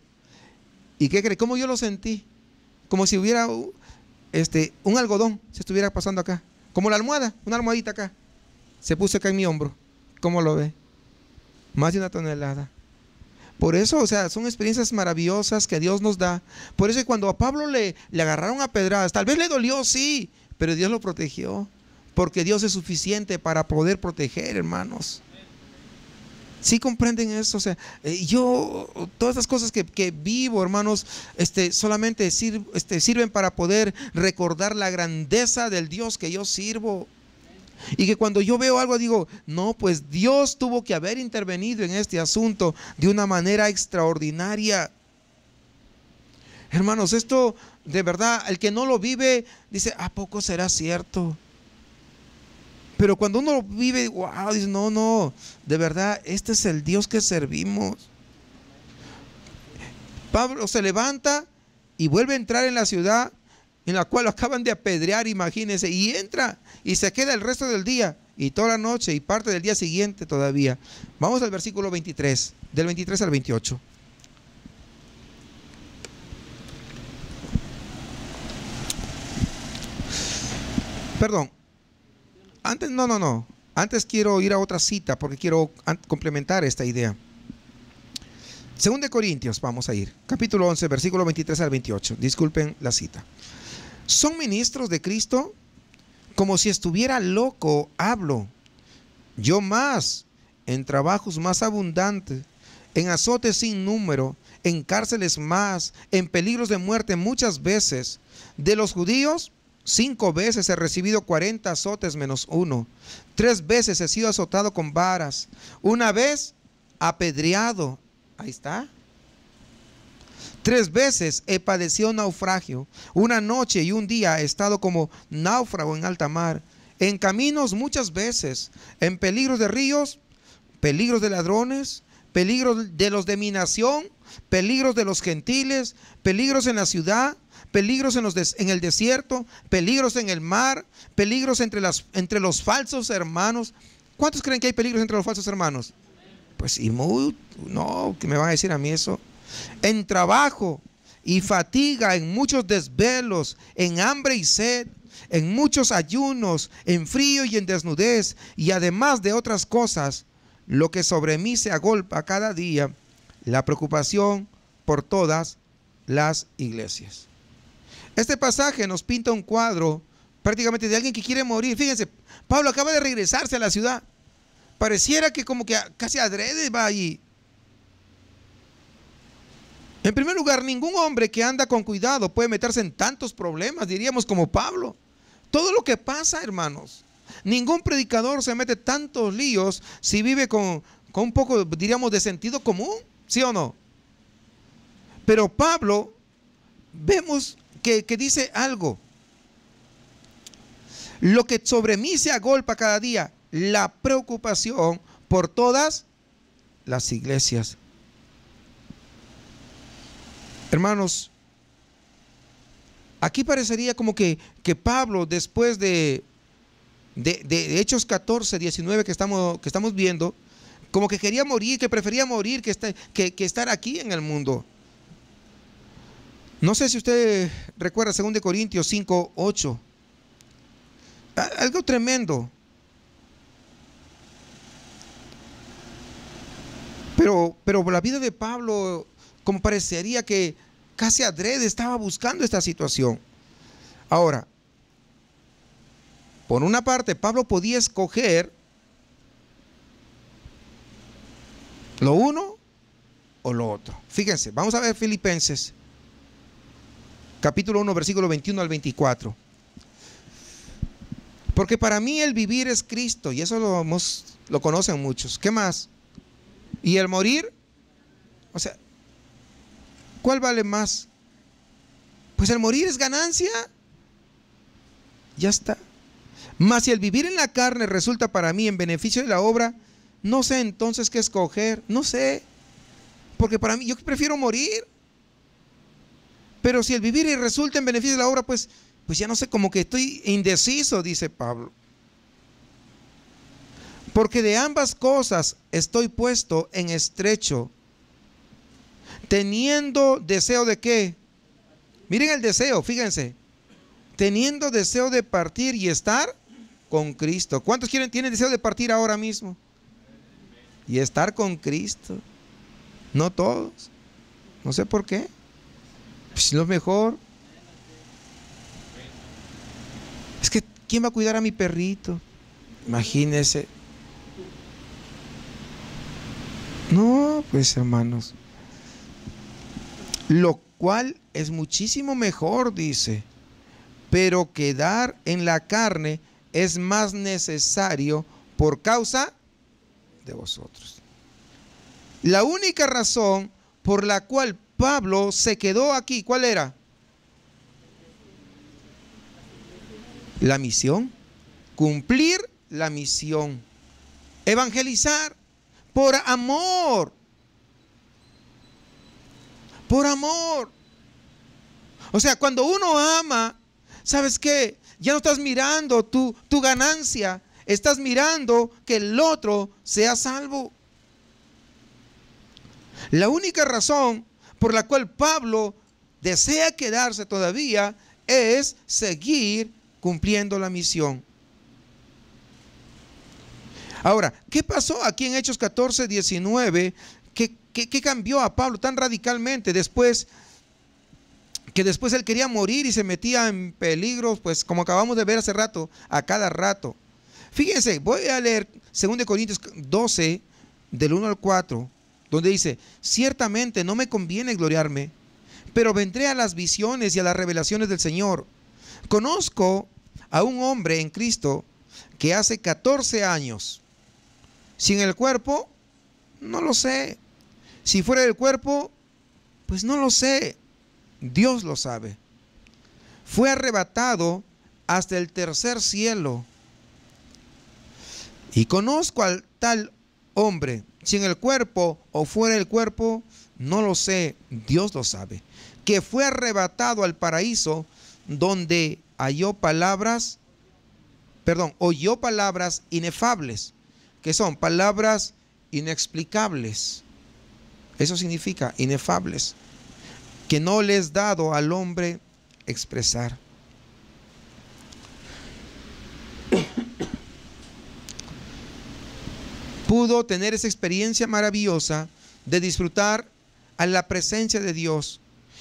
¿Y qué cree? ¿Cómo yo lo sentí? Como si hubiera este, un algodón se estuviera pasando acá. Como la almohada, una almohadita acá. Se puso acá en mi hombro. ¿Cómo lo ve? Más de una tonelada. Por eso, o sea, son experiencias maravillosas que Dios nos da. Por eso cuando a Pablo le, agarraron a pedradas, tal vez le dolió, sí, pero Dios lo protegió. Porque Dios es suficiente para poder proteger, hermanos. ¿Sí comprenden eso? O sea, eh, yo, todas estas cosas que, que vivo, hermanos, este, solamente este, sirven para poder recordar la grandeza del Dios que yo sirvo. Y que cuando yo veo algo digo, no, pues Dios tuvo que haber intervenido en este asunto de una manera extraordinaria. Hermanos, esto de verdad, el que no lo vive dice, ¿a poco será cierto? Pero cuando uno lo vive, wow, dice, no, no, de verdad, este es el Dios que servimos. Pablo se levanta y vuelve a entrar en la ciudad en la cual lo acaban de apedrear, imagínense, y entra y se queda el resto del día y toda la noche y parte del día siguiente todavía. Vamos al versículo 23, del 23 al 28. Perdón. Antes, no, no, no. Antes quiero ir a otra cita porque quiero complementar esta idea. Según de Corintios, vamos a ir. Capítulo 11, versículo 23 al 28. Disculpen la cita. ¿Son ministros de Cristo? Como si estuviera loco, hablo. Yo más, en trabajos más abundantes, en azotes sin número, en cárceles más, en peligros de muerte muchas veces. De los judíos, Cinco veces he recibido cuarenta azotes menos uno. Tres veces he sido azotado con varas. Una vez apedreado. Ahí está. Tres veces he padecido naufragio. Una noche y un día he estado como náufrago en alta mar. En caminos muchas veces, en peligros de ríos, peligros de ladrones, peligros de los de mi nación, peligros de los gentiles, peligros en la ciudad, peligros en, el desierto, peligros en el mar, peligros entre, los falsos hermanos. ¿Cuántos creen que hay peligros entre los falsos hermanos? Pues y no, que me van a decir a mí eso en trabajo y fatiga, en muchos desvelos, en hambre y sed, en muchos ayunos, en frío y en desnudez, y además de otras cosas, lo que sobre mí se agolpa cada día, la preocupación por todas las iglesias. Este pasaje nos pinta un cuadro prácticamente de alguien que quiere morir. Fíjense, Pablo acaba de regresarse a la ciudad. Pareciera que como que casi adrede va allí. En primer lugar, ningún hombre que anda con cuidado puede meterse en tantos problemas, diríamos como Pablo. Todo lo que pasa, hermanos. Ningún predicador se mete tantos líos si vive con, un poco, diríamos, de sentido común, ¿sí o no? Pero Pablo, vemos que, que dice algo. Lo que sobre mí se agolpa cada día, la preocupación por todas las iglesias. Hermanos, aquí parecería como que, que Pablo, después de, de, Hechos 14, 19 que estamos, que estamos viendo, como que quería morir, que prefería morir que, estar, que, estar aquí en el mundo. No sé si usted recuerda 2 Corintios 5, 8. Algo tremendo. Pero, pero la vida de Pablo como parecería que casi adrede estaba buscando esta situación. Ahora, por una parte, Pablo podía escoger lo uno o lo otro. Fíjense, vamos a ver Filipenses, capítulo 1, versículo 21 al 24. Porque para mí el vivir es Cristo, y eso lo, lo conocen muchos. ¿Qué más? Y el morir, o sea, ¿Cuál vale más? Pues el morir es ganancia. Ya está. Mas si el vivir en la carne resulta para mí en beneficio de la obra, no sé entonces qué escoger, no sé. Porque para mí yo prefiero morir. Pero si el vivir resulta en beneficio de la obra, pues, pues ya no sé, como que estoy indeciso, dice Pablo. Porque de ambas cosas estoy puesto en estrecho teniendo deseo de qué? Miren el deseo, fíjense. Teniendo deseo de partir y estar con Cristo. ¿Cuántos quieren, tienen deseo de partir ahora mismo? Y estar con Cristo. No todos. No sé por qué. Pues lo mejor. Es que, ¿quién va a cuidar a mi perrito? Imagínese. No, pues hermanos lo cual es muchísimo mejor, dice, pero quedar en la carne es más necesario por causa de vosotros. La única razón por la cual Pablo se quedó aquí, ¿cuál era? La misión, cumplir la misión, evangelizar por amor por amor. O sea, cuando uno ama, ¿sabes qué? Ya no estás mirando tu, tu ganancia, estás mirando que el otro sea salvo. La única razón por la cual Pablo desea quedarse todavía es seguir cumpliendo la misión. Ahora, ¿qué pasó aquí en Hechos 14, 19? ¿Qué, cambió a Pablo tan radicalmente después que después él quería morir y se metía en peligros, pues como acabamos de ver hace rato, a cada rato? Fíjense, voy a leer 2 Corintios 12, del 1 al 4, donde dice, ciertamente no me conviene gloriarme, pero vendré a las visiones y a las revelaciones del Señor. Conozco a un hombre en Cristo que hace 14 años, sin el cuerpo, no lo sé, si fuera del cuerpo, pues no lo sé. Dios lo sabe. Fue arrebatado hasta el tercer cielo. Y conozco al tal hombre, si en el cuerpo o fuera del cuerpo, no lo sé, Dios lo sabe, que fue arrebatado al paraíso donde halló palabras, perdón, oyó palabras inefables, que son palabras inexplicables. Eso significa inefables, que no le es dado al hombre expresar. Pudo tener esa experiencia maravillosa de disfrutar a la presencia de Dios.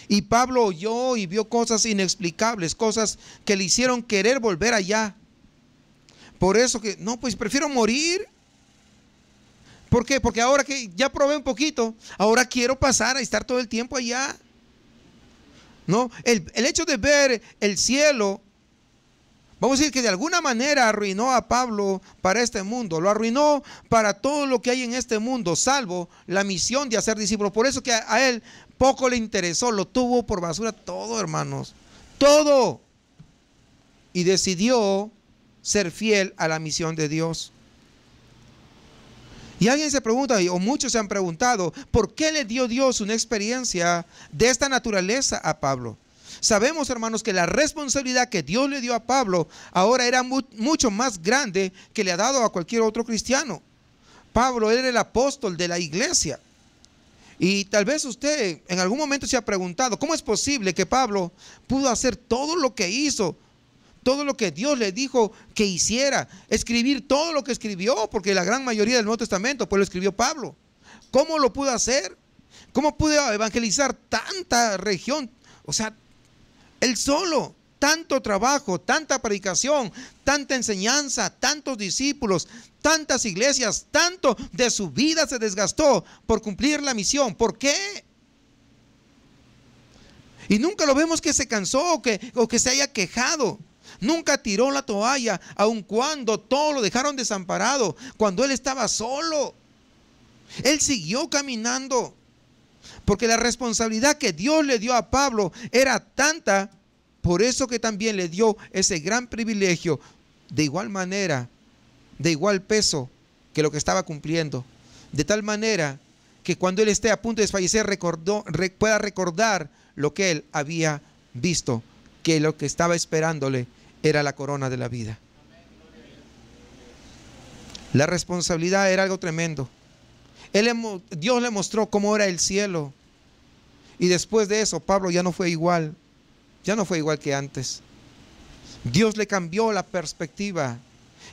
Y Pablo oyó y vio cosas inexplicables, cosas que le hicieron querer volver allá. Por eso que, no, pues prefiero morir ¿Por qué? Porque ahora que ya probé un poquito, ahora quiero pasar a estar todo el tiempo allá. No, el, hecho de ver el cielo, vamos a decir que de alguna manera arruinó a Pablo para este mundo, lo arruinó para todo lo que hay en este mundo, salvo la misión de hacer discípulos. Por eso que a él poco le interesó, lo tuvo por basura todo, hermanos, todo. Y decidió ser fiel a la misión de Dios. Y alguien se pregunta, o muchos se han preguntado, ¿por qué le dio Dios una experiencia de esta naturaleza a Pablo? Sabemos, hermanos, que la responsabilidad que Dios le dio a Pablo ahora era mucho más grande que le ha dado a cualquier otro cristiano. Pablo era el apóstol de la iglesia. Y tal vez usted en algún momento se ha preguntado, ¿cómo es posible que Pablo pudo hacer todo lo que hizo todo lo que Dios le dijo que hiciera, escribir todo lo que escribió, porque la gran mayoría del Nuevo Testamento pues lo escribió Pablo. ¿Cómo lo pudo hacer? ¿Cómo pudo evangelizar tanta región? O sea, él solo, tanto trabajo, tanta predicación, tanta enseñanza, tantos discípulos, tantas iglesias, tanto de su vida se desgastó por cumplir la misión. ¿Por qué? Y nunca lo vemos que se cansó que, o que se haya quejado nunca tiró la toalla, aun cuando todo lo dejaron desamparado, cuando él estaba solo. Él siguió caminando, porque la responsabilidad que Dios le dio a Pablo era tanta, por eso que también le dio ese gran privilegio, de igual manera, de igual peso que lo que estaba cumpliendo. De tal manera que cuando él esté a punto de desfallecer recordó, pueda recordar lo que él había visto, que lo que estaba esperándole era la corona de la vida. La responsabilidad era algo tremendo. Dios le mostró cómo era el cielo. Y después de eso, Pablo ya no fue igual. Ya no fue igual que antes. Dios le cambió la perspectiva.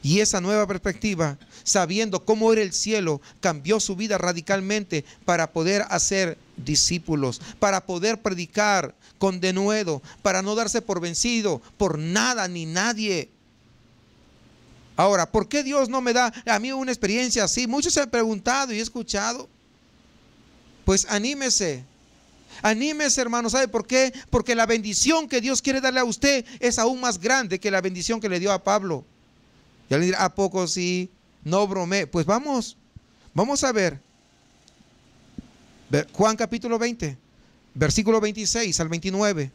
Y esa nueva perspectiva, sabiendo cómo era el cielo, cambió su vida radicalmente para poder hacer discípulos, para poder predicar con denuedo, para no darse por vencido por nada ni nadie. Ahora, ¿por qué Dios no me da a mí una experiencia así? Muchos se han preguntado y he escuchado. Pues anímese. Anímese, hermano. ¿Sabe por qué? Porque la bendición que Dios quiere darle a usted es aún más grande que la bendición que le dio a Pablo. Y alguien dirá, ¿a poco sí? No brome, Pues vamos, vamos a ver Juan capítulo 20, versículo 26 al 29.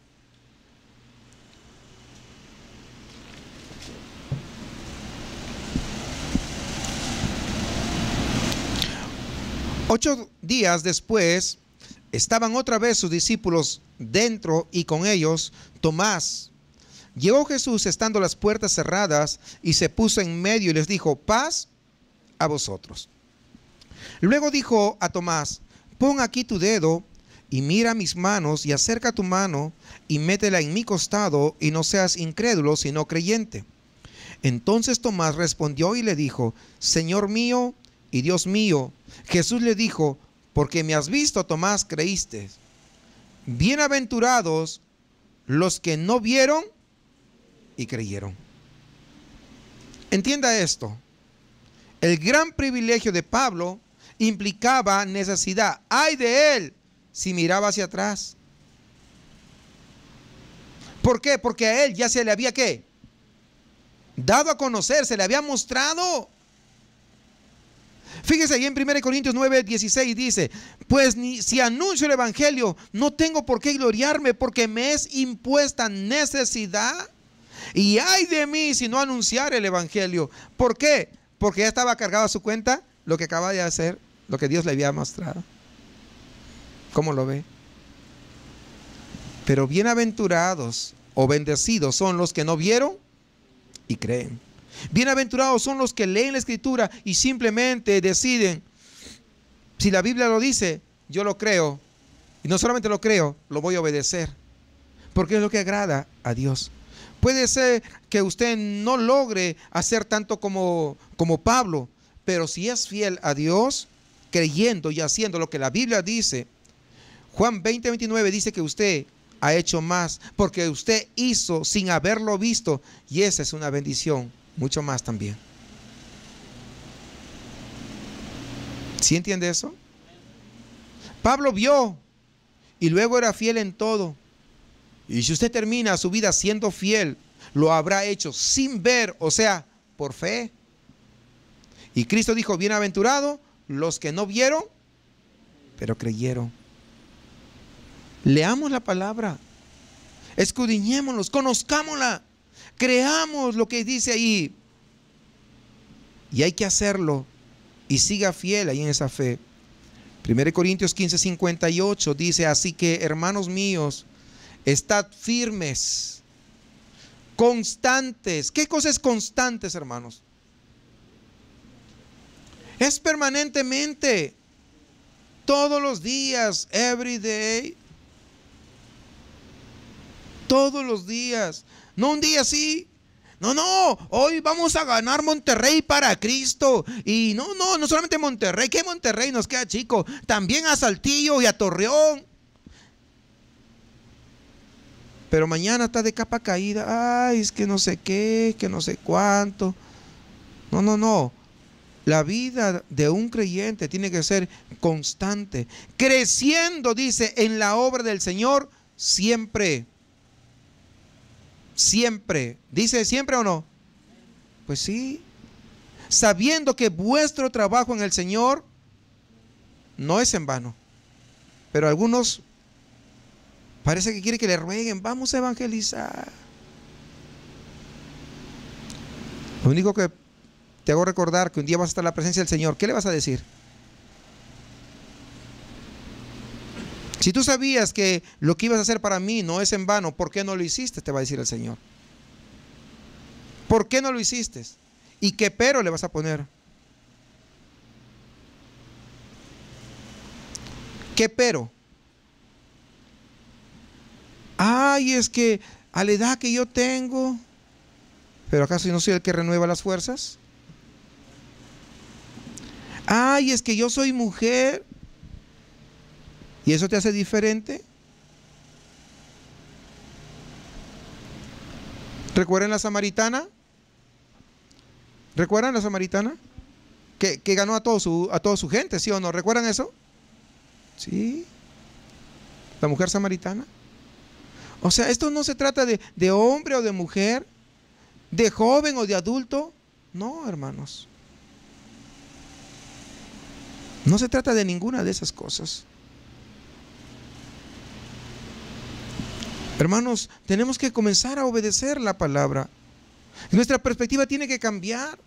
Ocho días después estaban otra vez sus discípulos dentro y con ellos Tomás. Llegó Jesús estando las puertas cerradas y se puso en medio y les dijo, paz a vosotros. Luego dijo a Tomás, pon aquí tu dedo y mira mis manos y acerca tu mano y métela en mi costado y no seas incrédulo sino creyente. Entonces Tomás respondió y le dijo, Señor mío y Dios mío. Jesús le dijo, porque me has visto, Tomás, creíste. Bienaventurados los que no vieron y creyeron. Entienda esto. El gran privilegio de Pablo implicaba necesidad. ¡Ay de él! Si miraba hacia atrás. ¿Por qué? Porque a él ya se le había qué? Dado a conocer, se le había mostrado. Fíjese ahí en 1 Corintios 9, 16 dice, pues ni, si anuncio el Evangelio, no tengo por qué gloriarme porque me es impuesta necesidad. Y ay de mí si no anunciar el Evangelio. ¿Por qué? Porque ya estaba a su cuenta lo que acaba de hacer, lo que Dios le había mostrado. ¿Cómo lo ve? Pero bienaventurados o bendecidos son los que no vieron y creen. Bienaventurados son los que leen la escritura y simplemente deciden, si la Biblia lo dice, yo lo creo. Y no solamente lo creo, lo voy a obedecer. Porque es lo que agrada a Dios. Puede ser que usted no logre hacer tanto como, como Pablo, pero si es fiel a Dios, creyendo y haciendo lo que la Biblia dice, Juan 20, 29 dice que usted ha hecho más, porque usted hizo sin haberlo visto, y esa es una bendición, mucho más también. ¿Sí entiende eso? Pablo vio y luego era fiel en todo. Y si usted termina su vida siendo fiel, lo habrá hecho sin ver, o sea, por fe. Y Cristo dijo, bienaventurado los que no vieron, pero creyeron. Leamos la palabra, escudriñémonos, conozcámosla, creamos lo que dice ahí. Y hay que hacerlo y siga fiel ahí en esa fe. 1 Corintios 15, 58 dice, así que hermanos míos, estad firmes, constantes. ¿Qué cosas constantes, hermanos? Es permanentemente, todos los días, every day. Todos los días. No un día así no, no, hoy vamos a ganar Monterrey para Cristo. Y no, no, no solamente Monterrey, que Monterrey nos queda chico, también a Saltillo y a Torreón. Pero mañana está de capa caída, ay, es que no sé qué, que no sé cuánto. No, no, no. La vida de un creyente tiene que ser constante, creciendo, dice, en la obra del Señor siempre. Siempre. Dice siempre o no. Pues sí. Sabiendo que vuestro trabajo en el Señor no es en vano. Pero algunos parece que quieren que le rueguen, vamos a evangelizar. Lo único que te hago recordar que un día vas a estar en la presencia del Señor, ¿qué le vas a decir? Si tú sabías que lo que ibas a hacer para mí no es en vano, ¿por qué no lo hiciste? Te va a decir el Señor. ¿Por qué no lo hiciste? ¿Y qué pero le vas a poner? ¿Qué pero? Ay, es que a la edad que yo tengo, pero acaso yo no soy el que renueva las fuerzas? Ay, es que yo soy mujer. ¿Y eso te hace diferente? ¿Recuerdan la samaritana? ¿Recuerdan la samaritana? Que, ganó a, todo su, a toda su gente, ¿sí o no? ¿Recuerdan eso? Sí. La mujer samaritana. O sea, esto no se trata de hombre o de mujer, de joven o de adulto. No, hermanos. No se trata de ninguna de esas cosas. Hermanos, tenemos que comenzar a obedecer la palabra. Nuestra perspectiva tiene que cambiar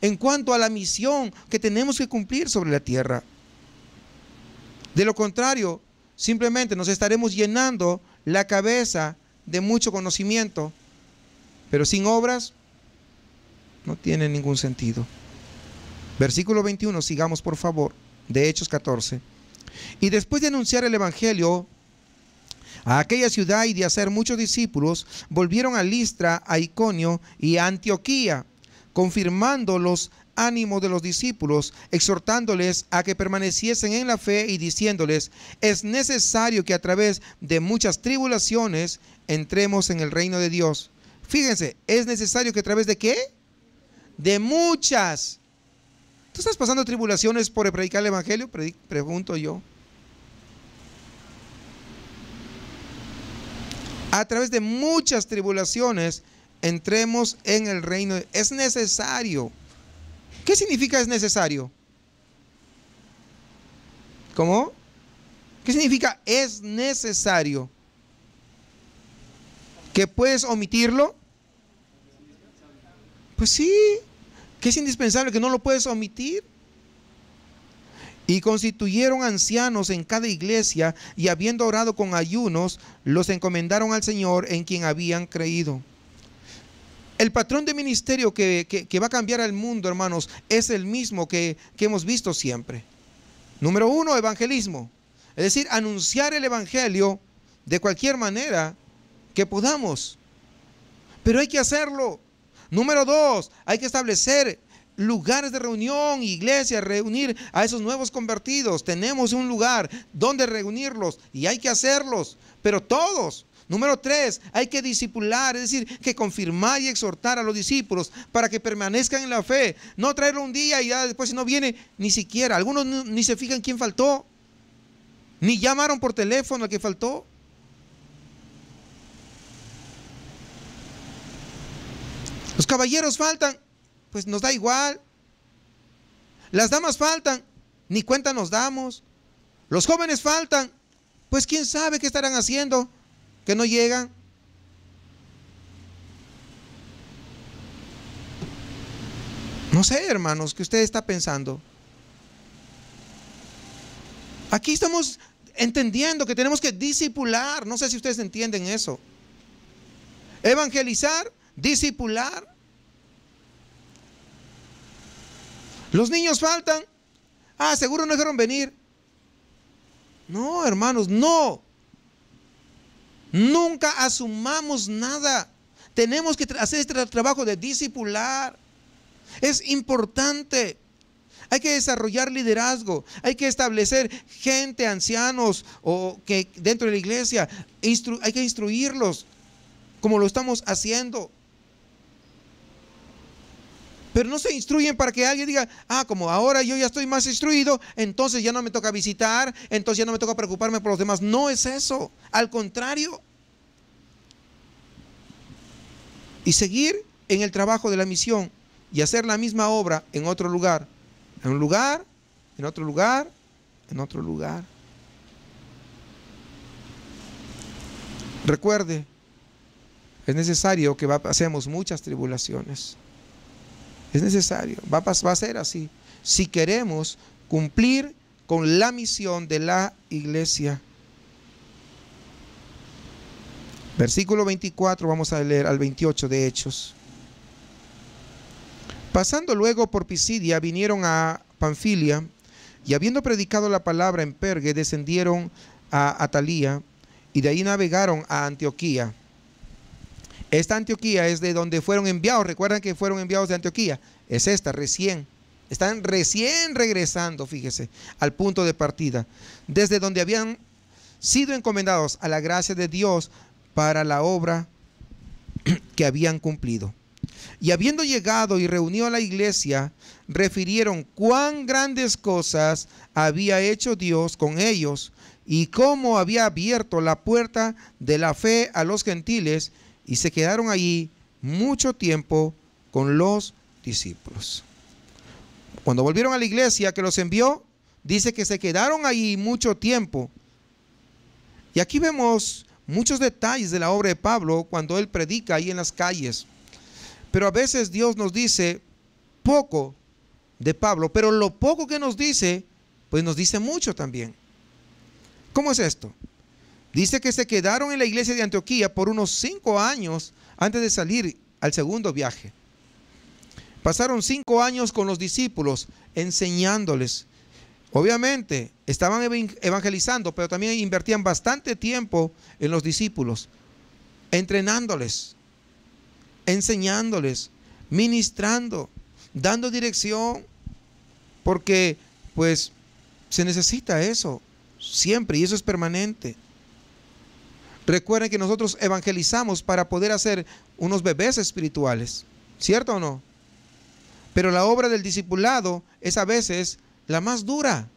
en cuanto a la misión que tenemos que cumplir sobre la tierra. De lo contrario, simplemente nos estaremos llenando la cabeza de mucho conocimiento, pero sin obras no tiene ningún sentido. Versículo 21, sigamos por favor, de Hechos 14. Y después de anunciar el Evangelio a aquella ciudad y de hacer muchos discípulos, volvieron a Listra, a Iconio y a Antioquía, confirmando los ánimos de los discípulos, exhortándoles a que permaneciesen en la fe y diciéndoles, es necesario que a través de muchas tribulaciones entremos en el reino de Dios. Fíjense, es necesario que a través de qué? De muchas estás pasando tribulaciones por predicar el Evangelio? pregunto yo. A través de muchas tribulaciones entremos en el reino. Es necesario. ¿Qué significa es necesario? ¿Cómo? ¿Qué significa es necesario? ¿Que puedes omitirlo? Pues sí que es indispensable, que no lo puedes omitir. Y constituyeron ancianos en cada iglesia y habiendo orado con ayunos, los encomendaron al Señor en quien habían creído. El patrón de ministerio que, va a cambiar al mundo, hermanos, es el mismo que, que hemos visto siempre. Número uno, evangelismo. Es decir, anunciar el evangelio de cualquier manera que podamos. Pero hay que hacerlo. Número dos, hay que establecer lugares de reunión, iglesia, reunir a esos nuevos convertidos. Tenemos un lugar donde reunirlos y hay que hacerlos, pero todos. Número tres, hay que disipular, es decir, que confirmar y exhortar a los discípulos para que permanezcan en la fe. No traerlo un día y ya después si no viene, ni siquiera. Algunos ni se fijan quién faltó, ni llamaron por teléfono al que faltó. Los caballeros faltan, pues nos da igual. Las damas faltan, ni cuenta nos damos. Los jóvenes faltan, pues quién sabe qué estarán haciendo, que no llegan. No sé, hermanos, que usted está pensando. Aquí estamos entendiendo que tenemos que disipular. No sé si ustedes entienden eso. Evangelizar Discipular. Los niños faltan. Ah, seguro no dejaron venir. No, hermanos, no. Nunca asumamos nada. Tenemos que hacer este trabajo de discipular. Es importante. Hay que desarrollar liderazgo, hay que establecer gente, ancianos o que dentro de la iglesia, hay que instruirlos como lo estamos haciendo pero no se instruyen para que alguien diga, ah, como ahora yo ya estoy más instruido, entonces ya no me toca visitar, entonces ya no me toca preocuparme por los demás. No es eso, al contrario. Y seguir en el trabajo de la misión y hacer la misma obra en otro lugar, en un lugar, en otro lugar, en otro lugar. Recuerde, es necesario que pasemos muchas tribulaciones. Es necesario, va a, a ser así. Si queremos cumplir con la misión de la iglesia. Versículo 24, vamos a leer al 28 de Hechos. Pasando luego por Pisidia, vinieron a Panfilia y habiendo predicado la palabra en Pergue, descendieron a Atalía y de ahí navegaron a Antioquía. Esta Antioquía es de donde fueron enviados. Recuerdan que fueron enviados de Antioquía. Es esta, recién. Están recién regresando, fíjese, al punto de partida. Desde donde habían sido encomendados a la gracia de Dios para la obra que habían cumplido. Y habiendo llegado y reunido a la iglesia, refirieron cuán grandes cosas había hecho Dios con ellos y cómo había abierto la puerta de la fe a los gentiles y se quedaron allí mucho tiempo con los discípulos. Cuando volvieron a la iglesia que los envió, dice que se quedaron allí mucho tiempo. Y aquí vemos muchos detalles de la obra de Pablo cuando él predica ahí en las calles. Pero a veces Dios nos dice poco de Pablo, pero lo poco que nos dice, pues nos dice mucho también. ¿Cómo es esto? Dice que se quedaron en la iglesia de Antioquía por unos cinco años antes de salir al segundo viaje. Pasaron cinco años con los discípulos enseñándoles. Obviamente estaban evangelizando, pero también invertían bastante tiempo en los discípulos, entrenándoles, enseñándoles, ministrando, dando dirección, porque pues se necesita eso siempre y eso es permanente. Recuerden que nosotros evangelizamos para poder hacer unos bebés espirituales, ¿cierto o no? Pero la obra del discipulado es a veces la más dura.